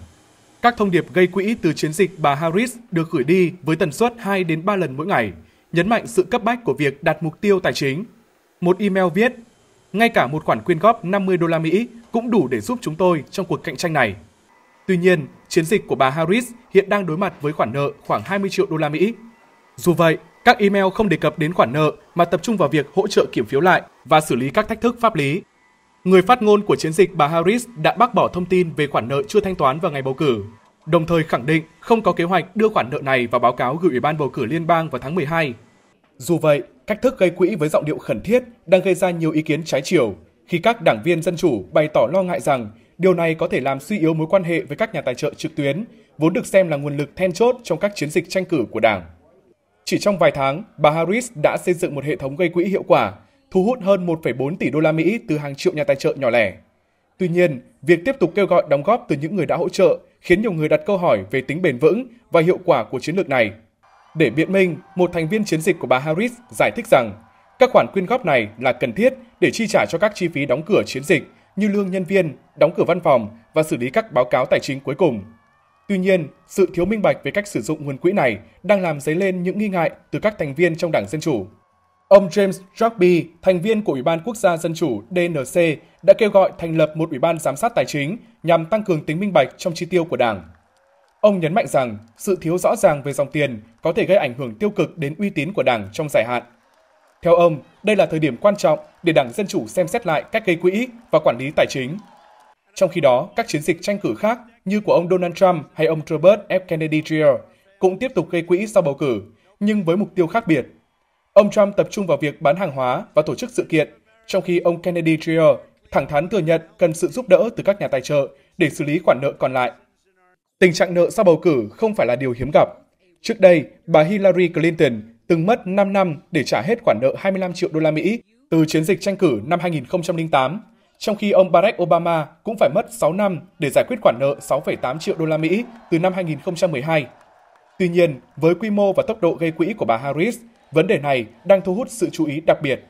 Các thông điệp gây quỹ từ chiến dịch bà Harris được gửi đi với tần suất 2 đến 3 lần mỗi ngày, nhấn mạnh sự cấp bách của việc đạt mục tiêu tài chính. Một email viết: "Ngay cả một khoản quyên góp 50 đô la Mỹ cũng đủ để giúp chúng tôi trong cuộc cạnh tranh này." Tuy nhiên, chiến dịch của bà Harris hiện đang đối mặt với khoản nợ khoảng 20 triệu đô la Mỹ. Dù vậy, các email không đề cập đến khoản nợ mà tập trung vào việc hỗ trợ kiểm phiếu lại và xử lý các thách thức pháp lý. Người phát ngôn của chiến dịch bà Harris đã bác bỏ thông tin về khoản nợ chưa thanh toán vào ngày bầu cử, đồng thời khẳng định không có kế hoạch đưa khoản nợ này vào báo cáo gửi Ủy ban bầu cử liên bang vào tháng 12. Dù vậy, cách thức gây quỹ với giọng điệu khẩn thiết đang gây ra nhiều ý kiến trái chiều khi các đảng viên dân chủ bày tỏ lo ngại rằng điều này có thể làm suy yếu mối quan hệ với các nhà tài trợ trực tuyến, vốn được xem là nguồn lực then chốt trong các chiến dịch tranh cử của đảng. Chỉ trong vài tháng, bà Harris đã xây dựng một hệ thống gây quỹ hiệu quả, thu hút hơn 1,4 tỷ đô la Mỹ từ hàng triệu nhà tài trợ nhỏ lẻ. Tuy nhiên, việc tiếp tục kêu gọi đóng góp từ những người đã hỗ trợ khiến nhiều người đặt câu hỏi về tính bền vững và hiệu quả của chiến lược này. Để biện minh, một thành viên chiến dịch của bà Harris giải thích rằng các khoản quyên góp này là cần thiết để chi trả cho các chi phí đóng cửa chiến dịch như lương nhân viên, đóng cửa văn phòng và xử lý các báo cáo tài chính cuối cùng. Tuy nhiên, sự thiếu minh bạch về cách sử dụng nguồn quỹ này đang làm dấy lên những nghi ngại từ các thành viên trong Đảng Dân Chủ. Ông James Rugby, thành viên của Ủy ban Quốc gia Dân chủ DNC, đã kêu gọi thành lập một ủy ban giám sát tài chính nhằm tăng cường tính minh bạch trong chi tiêu của Đảng. Ông nhấn mạnh rằng sự thiếu rõ ràng về dòng tiền có thể gây ảnh hưởng tiêu cực đến uy tín của Đảng trong dài hạn. Theo ông, đây là thời điểm quan trọng để Đảng Dân Chủ xem xét lại cách gây quỹ và quản lý tài chính. Trong khi đó, các chiến dịch tranh cử khác như của ông Donald Trump hay ông Robert F. Kennedy Jr. cũng tiếp tục gây quỹ sau bầu cử, nhưng với mục tiêu khác biệt. Ông Trump tập trung vào việc bán hàng hóa và tổ chức sự kiện, trong khi ông Kennedy Jr. thẳng thắn thừa nhận cần sự giúp đỡ từ các nhà tài trợ để xử lý khoản nợ còn lại. Tình trạng nợ sau bầu cử không phải là điều hiếm gặp. Trước đây, bà Hillary Clinton từng mất 5 năm để trả hết khoản nợ 25 triệu đô la Mỹ từ chiến dịch tranh cử năm 2008 trong khi ông Barack Obama cũng phải mất 6 năm để giải quyết khoản nợ 6,8 triệu đô la Mỹ từ năm 2012. Tuy nhiên, với quy mô và tốc độ gây quỹ của bà Harris, vấn đề này đang thu hút sự chú ý đặc biệt.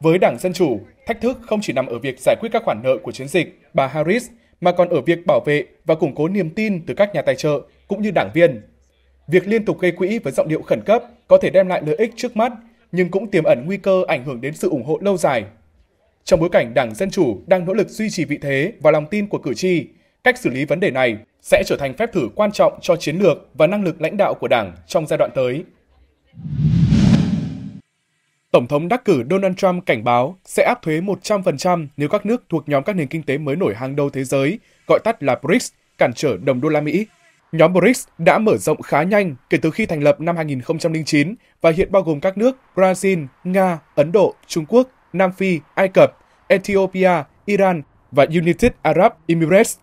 Với Đảng Dân Chủ, thách thức không chỉ nằm ở việc giải quyết các khoản nợ của chiến dịch bà Harris, mà còn ở việc bảo vệ và củng cố niềm tin từ các nhà tài trợ cũng như đảng viên. Việc liên tục gây quỹ với giọng điệu khẩn cấp có thể đem lại lợi ích trước mắt, nhưng cũng tiềm ẩn nguy cơ ảnh hưởng đến sự ủng hộ lâu dài trong bối cảnh Đảng Dân Chủ đang nỗ lực duy trì vị thế và lòng tin của cử tri, cách xử lý vấn đề này sẽ trở thành phép thử quan trọng cho chiến lược và năng lực lãnh đạo của Đảng trong giai đoạn tới. Tổng thống đắc cử Donald Trump cảnh báo sẽ áp thuế 100% nếu các nước thuộc nhóm các nền kinh tế mới nổi hàng đầu thế giới, gọi tắt là BRICS, cản trở đồng đô la Mỹ. Nhóm BRICS đã mở rộng khá nhanh kể từ khi thành lập năm 2009 và hiện bao gồm các nước Brazil, Nga, Ấn Độ, Trung Quốc, Nam Phi, Ai Cập, Ethiopia, Iran và United Arab Emirates.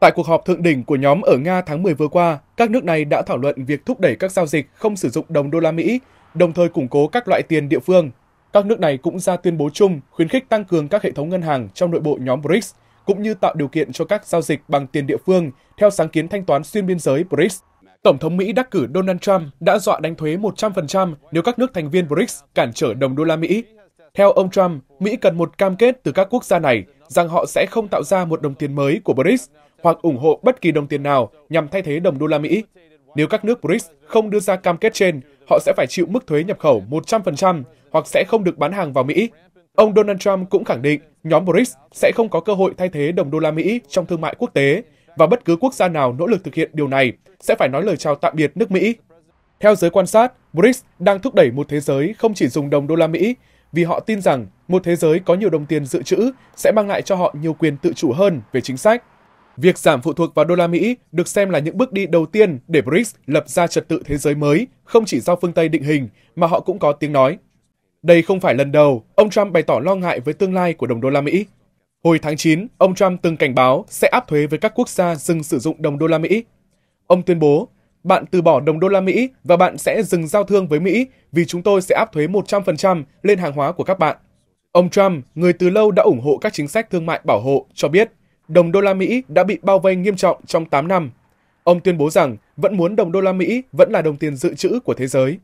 Tại cuộc họp thượng đỉnh của nhóm ở Nga tháng 10 vừa qua, các nước này đã thảo luận việc thúc đẩy các giao dịch không sử dụng đồng đô la Mỹ, đồng thời củng cố các loại tiền địa phương. Các nước này cũng ra tuyên bố chung khuyến khích tăng cường các hệ thống ngân hàng trong nội bộ nhóm BRICS, cũng như tạo điều kiện cho các giao dịch bằng tiền địa phương theo sáng kiến thanh toán xuyên biên giới BRICS. Tổng thống Mỹ đắc cử Donald Trump đã dọa đánh thuế 100% nếu các nước thành viên BRICS cản trở đồng đô la Mỹ theo ông Trump, Mỹ cần một cam kết từ các quốc gia này rằng họ sẽ không tạo ra một đồng tiền mới của BRICS hoặc ủng hộ bất kỳ đồng tiền nào nhằm thay thế đồng đô la Mỹ. Nếu các nước BRICS không đưa ra cam kết trên, họ sẽ phải chịu mức thuế nhập khẩu 100% hoặc sẽ không được bán hàng vào Mỹ. Ông Donald Trump cũng khẳng định nhóm BRICS sẽ không có cơ hội thay thế đồng đô la Mỹ trong thương mại quốc tế và bất cứ quốc gia nào nỗ lực thực hiện điều này sẽ phải nói lời chào tạm biệt nước Mỹ. Theo giới quan sát, BRICS đang thúc đẩy một thế giới không chỉ dùng đồng đô la Mỹ vì họ tin rằng một thế giới có nhiều đồng tiền dự trữ sẽ mang lại cho họ nhiều quyền tự chủ hơn về chính sách. Việc giảm phụ thuộc vào đô la Mỹ được xem là những bước đi đầu tiên để BRICS lập ra trật tự thế giới mới, không chỉ do phương Tây định hình mà họ cũng có tiếng nói. Đây không phải lần đầu ông Trump bày tỏ lo ngại với tương lai của đồng đô la Mỹ. Hồi tháng 9, ông Trump từng cảnh báo sẽ áp thuế với các quốc gia dừng sử dụng đồng đô la Mỹ. Ông tuyên bố bạn từ bỏ đồng đô la Mỹ và bạn sẽ dừng giao thương với Mỹ vì chúng tôi sẽ áp thuế 100% lên hàng hóa của các bạn. Ông Trump, người từ lâu đã ủng hộ các chính sách thương mại bảo hộ, cho biết đồng đô la Mỹ đã bị bao vây nghiêm trọng trong 8 năm. Ông tuyên bố rằng vẫn muốn đồng đô la Mỹ vẫn là đồng tiền dự trữ của thế giới.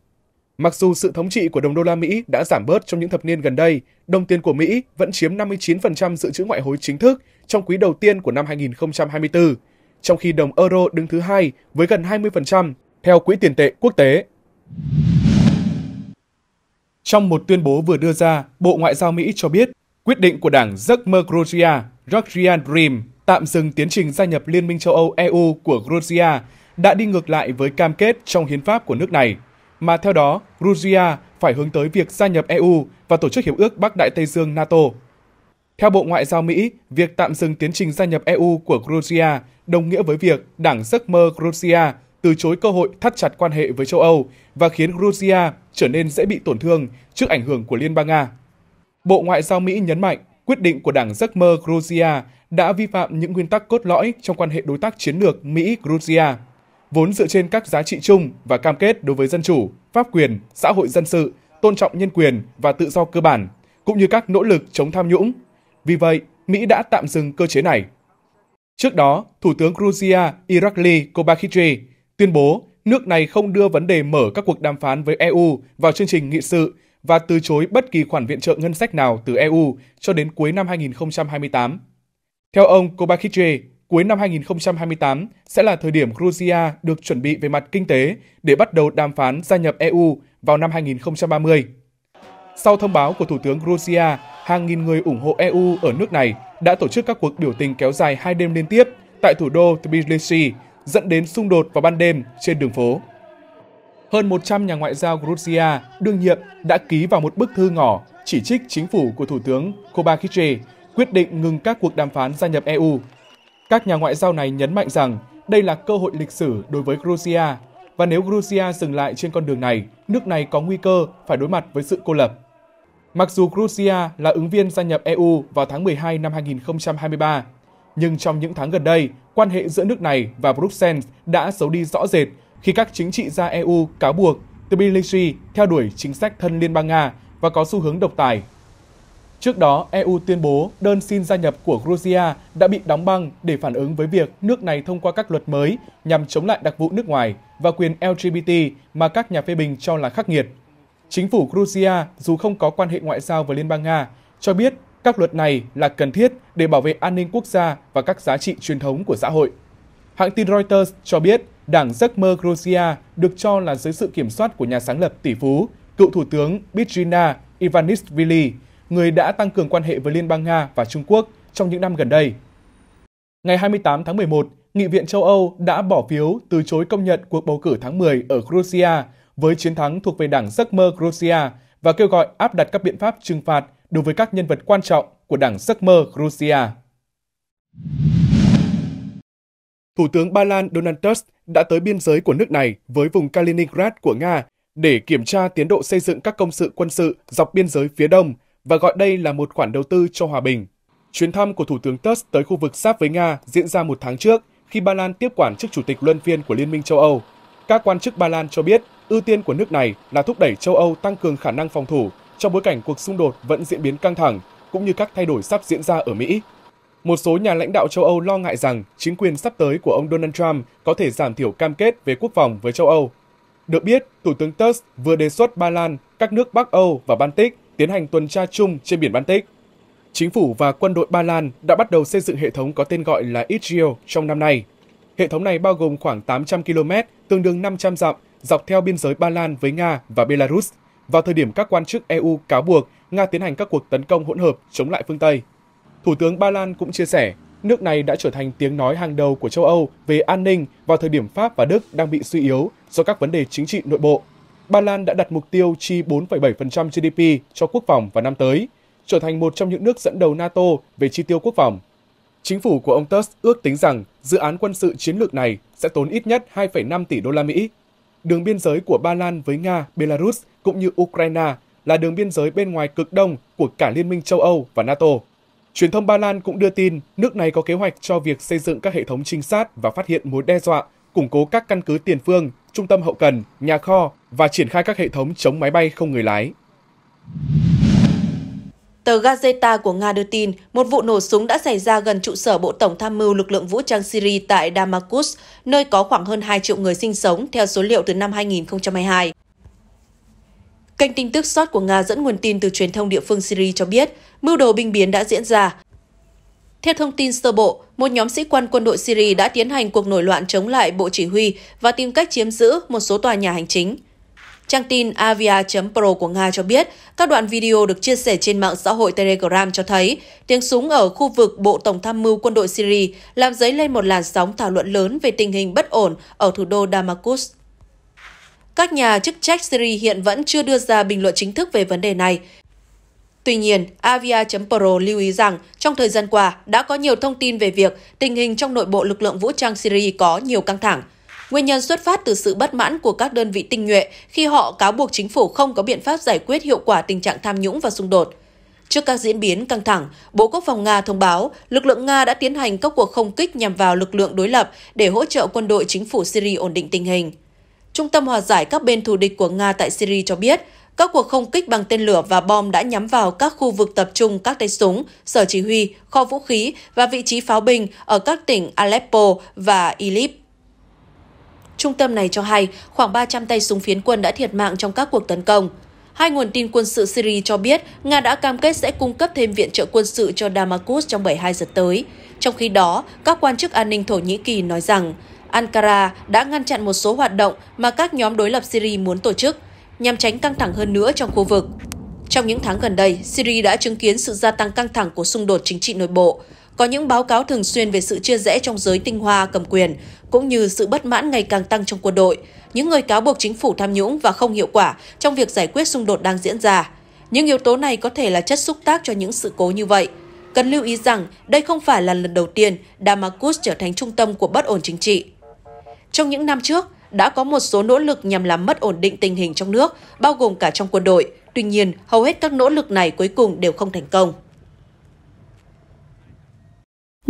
Mặc dù sự thống trị của đồng đô la Mỹ đã giảm bớt trong những thập niên gần đây, đồng tiền của Mỹ vẫn chiếm 59% dự trữ ngoại hối chính thức trong quý đầu tiên của năm 2024 trong khi đồng euro đứng thứ hai với gần 20% theo Quỹ tiền tệ quốc tế. Trong một tuyên bố vừa đưa ra, Bộ Ngoại giao Mỹ cho biết quyết định của đảng giấc mơ Georgia, Georgian Dream, tạm dừng tiến trình gia nhập Liên minh châu Âu EU của Georgia đã đi ngược lại với cam kết trong hiến pháp của nước này, mà theo đó, Georgia phải hướng tới việc gia nhập EU và tổ chức hiệp ước Bắc Đại Tây Dương NATO theo Bộ Ngoại giao Mỹ, việc tạm dừng tiến trình gia nhập EU của Georgia đồng nghĩa với việc Đảng giấc mơ Georgia từ chối cơ hội thắt chặt quan hệ với châu Âu và khiến Georgia trở nên dễ bị tổn thương trước ảnh hưởng của Liên bang Nga. Bộ Ngoại giao Mỹ nhấn mạnh quyết định của Đảng giấc mơ Georgia đã vi phạm những nguyên tắc cốt lõi trong quan hệ đối tác chiến lược Mỹ-Georgia, vốn dựa trên các giá trị chung và cam kết đối với dân chủ, pháp quyền, xã hội dân sự, tôn trọng nhân quyền và tự do cơ bản, cũng như các nỗ lực chống tham nhũng, vì vậy, Mỹ đã tạm dừng cơ chế này. Trước đó, Thủ tướng Georgia Irakli Kobakhidze tuyên bố nước này không đưa vấn đề mở các cuộc đàm phán với EU vào chương trình nghị sự và từ chối bất kỳ khoản viện trợ ngân sách nào từ EU cho đến cuối năm 2028. Theo ông Kobakhidze, cuối năm 2028 sẽ là thời điểm Georgia được chuẩn bị về mặt kinh tế để bắt đầu đàm phán gia nhập EU vào năm 2030. Sau thông báo của Thủ tướng Georgia, hàng nghìn người ủng hộ EU ở nước này đã tổ chức các cuộc biểu tình kéo dài hai đêm liên tiếp tại thủ đô Tbilisi, dẫn đến xung đột vào ban đêm trên đường phố. Hơn 100 nhà ngoại giao Georgia đương nhiệm đã ký vào một bức thư ngỏ chỉ trích chính phủ của Thủ tướng Kobakhidze quyết định ngừng các cuộc đàm phán gia nhập EU. Các nhà ngoại giao này nhấn mạnh rằng đây là cơ hội lịch sử đối với Georgia và nếu Georgia dừng lại trên con đường này, nước này có nguy cơ phải đối mặt với sự cô lập. Mặc dù Georgia là ứng viên gia nhập EU vào tháng 12 năm 2023, nhưng trong những tháng gần đây, quan hệ giữa nước này và Bruxelles đã xấu đi rõ rệt khi các chính trị gia EU cáo buộc Tbilisi theo đuổi chính sách thân Liên bang Nga và có xu hướng độc tài. Trước đó, EU tuyên bố đơn xin gia nhập của Georgia đã bị đóng băng để phản ứng với việc nước này thông qua các luật mới nhằm chống lại đặc vụ nước ngoài và quyền LGBT mà các nhà phê bình cho là khắc nghiệt. Chính phủ Georgia, dù không có quan hệ ngoại giao với Liên bang Nga, cho biết các luật này là cần thiết để bảo vệ an ninh quốc gia và các giá trị truyền thống của xã hội. Hãng tin Reuters cho biết Đảng Giấc mơ Georgia được cho là dưới sự kiểm soát của nhà sáng lập tỷ phú, cựu Thủ tướng Bidzina Ivanishvili, người đã tăng cường quan hệ với Liên bang Nga và Trung Quốc trong những năm gần đây. Ngày 28 tháng 11, Nghị viện châu Âu đã bỏ phiếu từ chối công nhận cuộc bầu cử tháng 10 ở Georgia, với chiến thắng thuộc về đảng giấc mơ Georgia và kêu gọi áp đặt các biện pháp trừng phạt đối với các nhân vật quan trọng của đảng giấc mơ Georgia. Thủ tướng Ba Lan Donald Tusk đã tới biên giới của nước này với vùng Kaliningrad của Nga để kiểm tra tiến độ xây dựng các công sự quân sự dọc biên giới phía đông và gọi đây là một khoản đầu tư cho hòa bình. Chuyến thăm của Thủ tướng Tusk tới khu vực giáp với Nga diễn ra một tháng trước khi Ba Lan tiếp quản chức chủ tịch luân phiên của Liên minh châu Âu. Các quan chức Ba Lan cho biết Ưu tiên của nước này là thúc đẩy châu Âu tăng cường khả năng phòng thủ trong bối cảnh cuộc xung đột vẫn diễn biến căng thẳng cũng như các thay đổi sắp diễn ra ở Mỹ. Một số nhà lãnh đạo châu Âu lo ngại rằng chính quyền sắp tới của ông Donald Trump có thể giảm thiểu cam kết về quốc phòng với châu Âu. Được biết, Thủ tướng Tusk vừa đề xuất Ba Lan, các nước Bắc Âu và Baltic tiến hành tuần tra chung trên biển Baltic. Chính phủ và quân đội Ba Lan đã bắt đầu xây dựng hệ thống có tên gọi là Israel trong năm nay. Hệ thống này bao gồm khoảng 800 km, tương đương 500 dặm, dọc theo biên giới Ba Lan với Nga và Belarus vào thời điểm các quan chức EU cáo buộc Nga tiến hành các cuộc tấn công hỗn hợp chống lại phương Tây. Thủ tướng Ba Lan cũng chia sẻ, nước này đã trở thành tiếng nói hàng đầu của châu Âu về an ninh vào thời điểm Pháp và Đức đang bị suy yếu do các vấn đề chính trị nội bộ. Ba Lan đã đặt mục tiêu chi 4,7% GDP cho quốc phòng vào năm tới, trở thành một trong những nước dẫn đầu NATO về chi tiêu quốc phòng. Chính phủ của ông Tusk ước tính rằng dự án quân sự chiến lược này sẽ tốn ít nhất 2,5 tỷ đô la Mỹ Đường biên giới của Ba Lan với Nga, Belarus cũng như Ukraine là đường biên giới bên ngoài cực đông của cả Liên minh châu Âu và NATO. Truyền thông Ba Lan cũng đưa tin nước này có kế hoạch cho việc xây dựng các hệ thống trinh sát và phát hiện mối đe dọa, củng cố các căn cứ tiền phương, trung tâm hậu cần, nhà kho và triển khai các hệ thống chống máy bay không người lái. Tờ Gazeta của Nga đưa tin một vụ nổ súng đã xảy ra gần trụ sở Bộ Tổng Tham mưu Lực lượng Vũ trang Syria tại Damascus, nơi có khoảng hơn 2 triệu người sinh sống, theo số liệu từ năm 2022. Kênh tin tức SOT của Nga dẫn nguồn tin từ truyền thông địa phương Syria cho biết mưu đồ binh biến đã diễn ra. Theo thông tin sơ bộ, một nhóm sĩ quan quân đội Syria đã tiến hành cuộc nổi loạn chống lại Bộ Chỉ huy và tìm cách chiếm giữ một số tòa nhà hành chính. Trang tin avia.pro của Nga cho biết, các đoạn video được chia sẻ trên mạng xã hội Telegram cho thấy tiếng súng ở khu vực Bộ Tổng tham mưu quân đội Syria làm dấy lên một làn sóng thảo luận lớn về tình hình bất ổn ở thủ đô Damascus. Các nhà chức trách Syria hiện vẫn chưa đưa ra bình luận chính thức về vấn đề này, Tuy nhiên, avia.pro lưu ý rằng trong thời gian qua đã có nhiều thông tin về việc tình hình trong nội bộ lực lượng vũ trang Syria có nhiều căng thẳng, Nguyên nhân xuất phát từ sự bất mãn của các đơn vị tinh nhuệ khi họ cáo buộc chính phủ không có biện pháp giải quyết hiệu quả tình trạng tham nhũng và xung đột. Trước các diễn biến căng thẳng, Bộ Quốc phòng Nga thông báo lực lượng Nga đã tiến hành các cuộc không kích nhằm vào lực lượng đối lập để hỗ trợ quân đội chính phủ Syria ổn định tình hình. Trung tâm hòa giải các bên thù địch của Nga tại Syria cho biết, các cuộc không kích bằng tên lửa và bom đã nhắm vào các khu vực tập trung các tay súng, sở chỉ huy, kho vũ khí và vị trí pháo binh ở các tỉnh Aleppo và Idlib. Trung tâm này cho hay khoảng 300 tay súng phiến quân đã thiệt mạng trong các cuộc tấn công. Hai nguồn tin quân sự Syria cho biết Nga đã cam kết sẽ cung cấp thêm viện trợ quân sự cho Damascus trong 72 giờ tới. Trong khi đó, các quan chức an ninh Thổ Nhĩ Kỳ nói rằng Ankara đã ngăn chặn một số hoạt động mà các nhóm đối lập Syria muốn tổ chức, nhằm tránh căng thẳng hơn nữa trong khu vực. Trong những tháng gần đây, Syria đã chứng kiến sự gia tăng căng thẳng của xung đột chính trị nội bộ. Có những báo cáo thường xuyên về sự chia rẽ trong giới tinh hoa cầm quyền, cũng như sự bất mãn ngày càng tăng trong quân đội, những người cáo buộc chính phủ tham nhũng và không hiệu quả trong việc giải quyết xung đột đang diễn ra. Những yếu tố này có thể là chất xúc tác cho những sự cố như vậy. Cần lưu ý rằng đây không phải là lần đầu tiên Damascus trở thành trung tâm của bất ổn chính trị. Trong những năm trước, đã có một số nỗ lực nhằm làm mất ổn định tình hình trong nước, bao gồm cả trong quân đội. Tuy nhiên, hầu hết các nỗ lực này cuối cùng đều không thành công.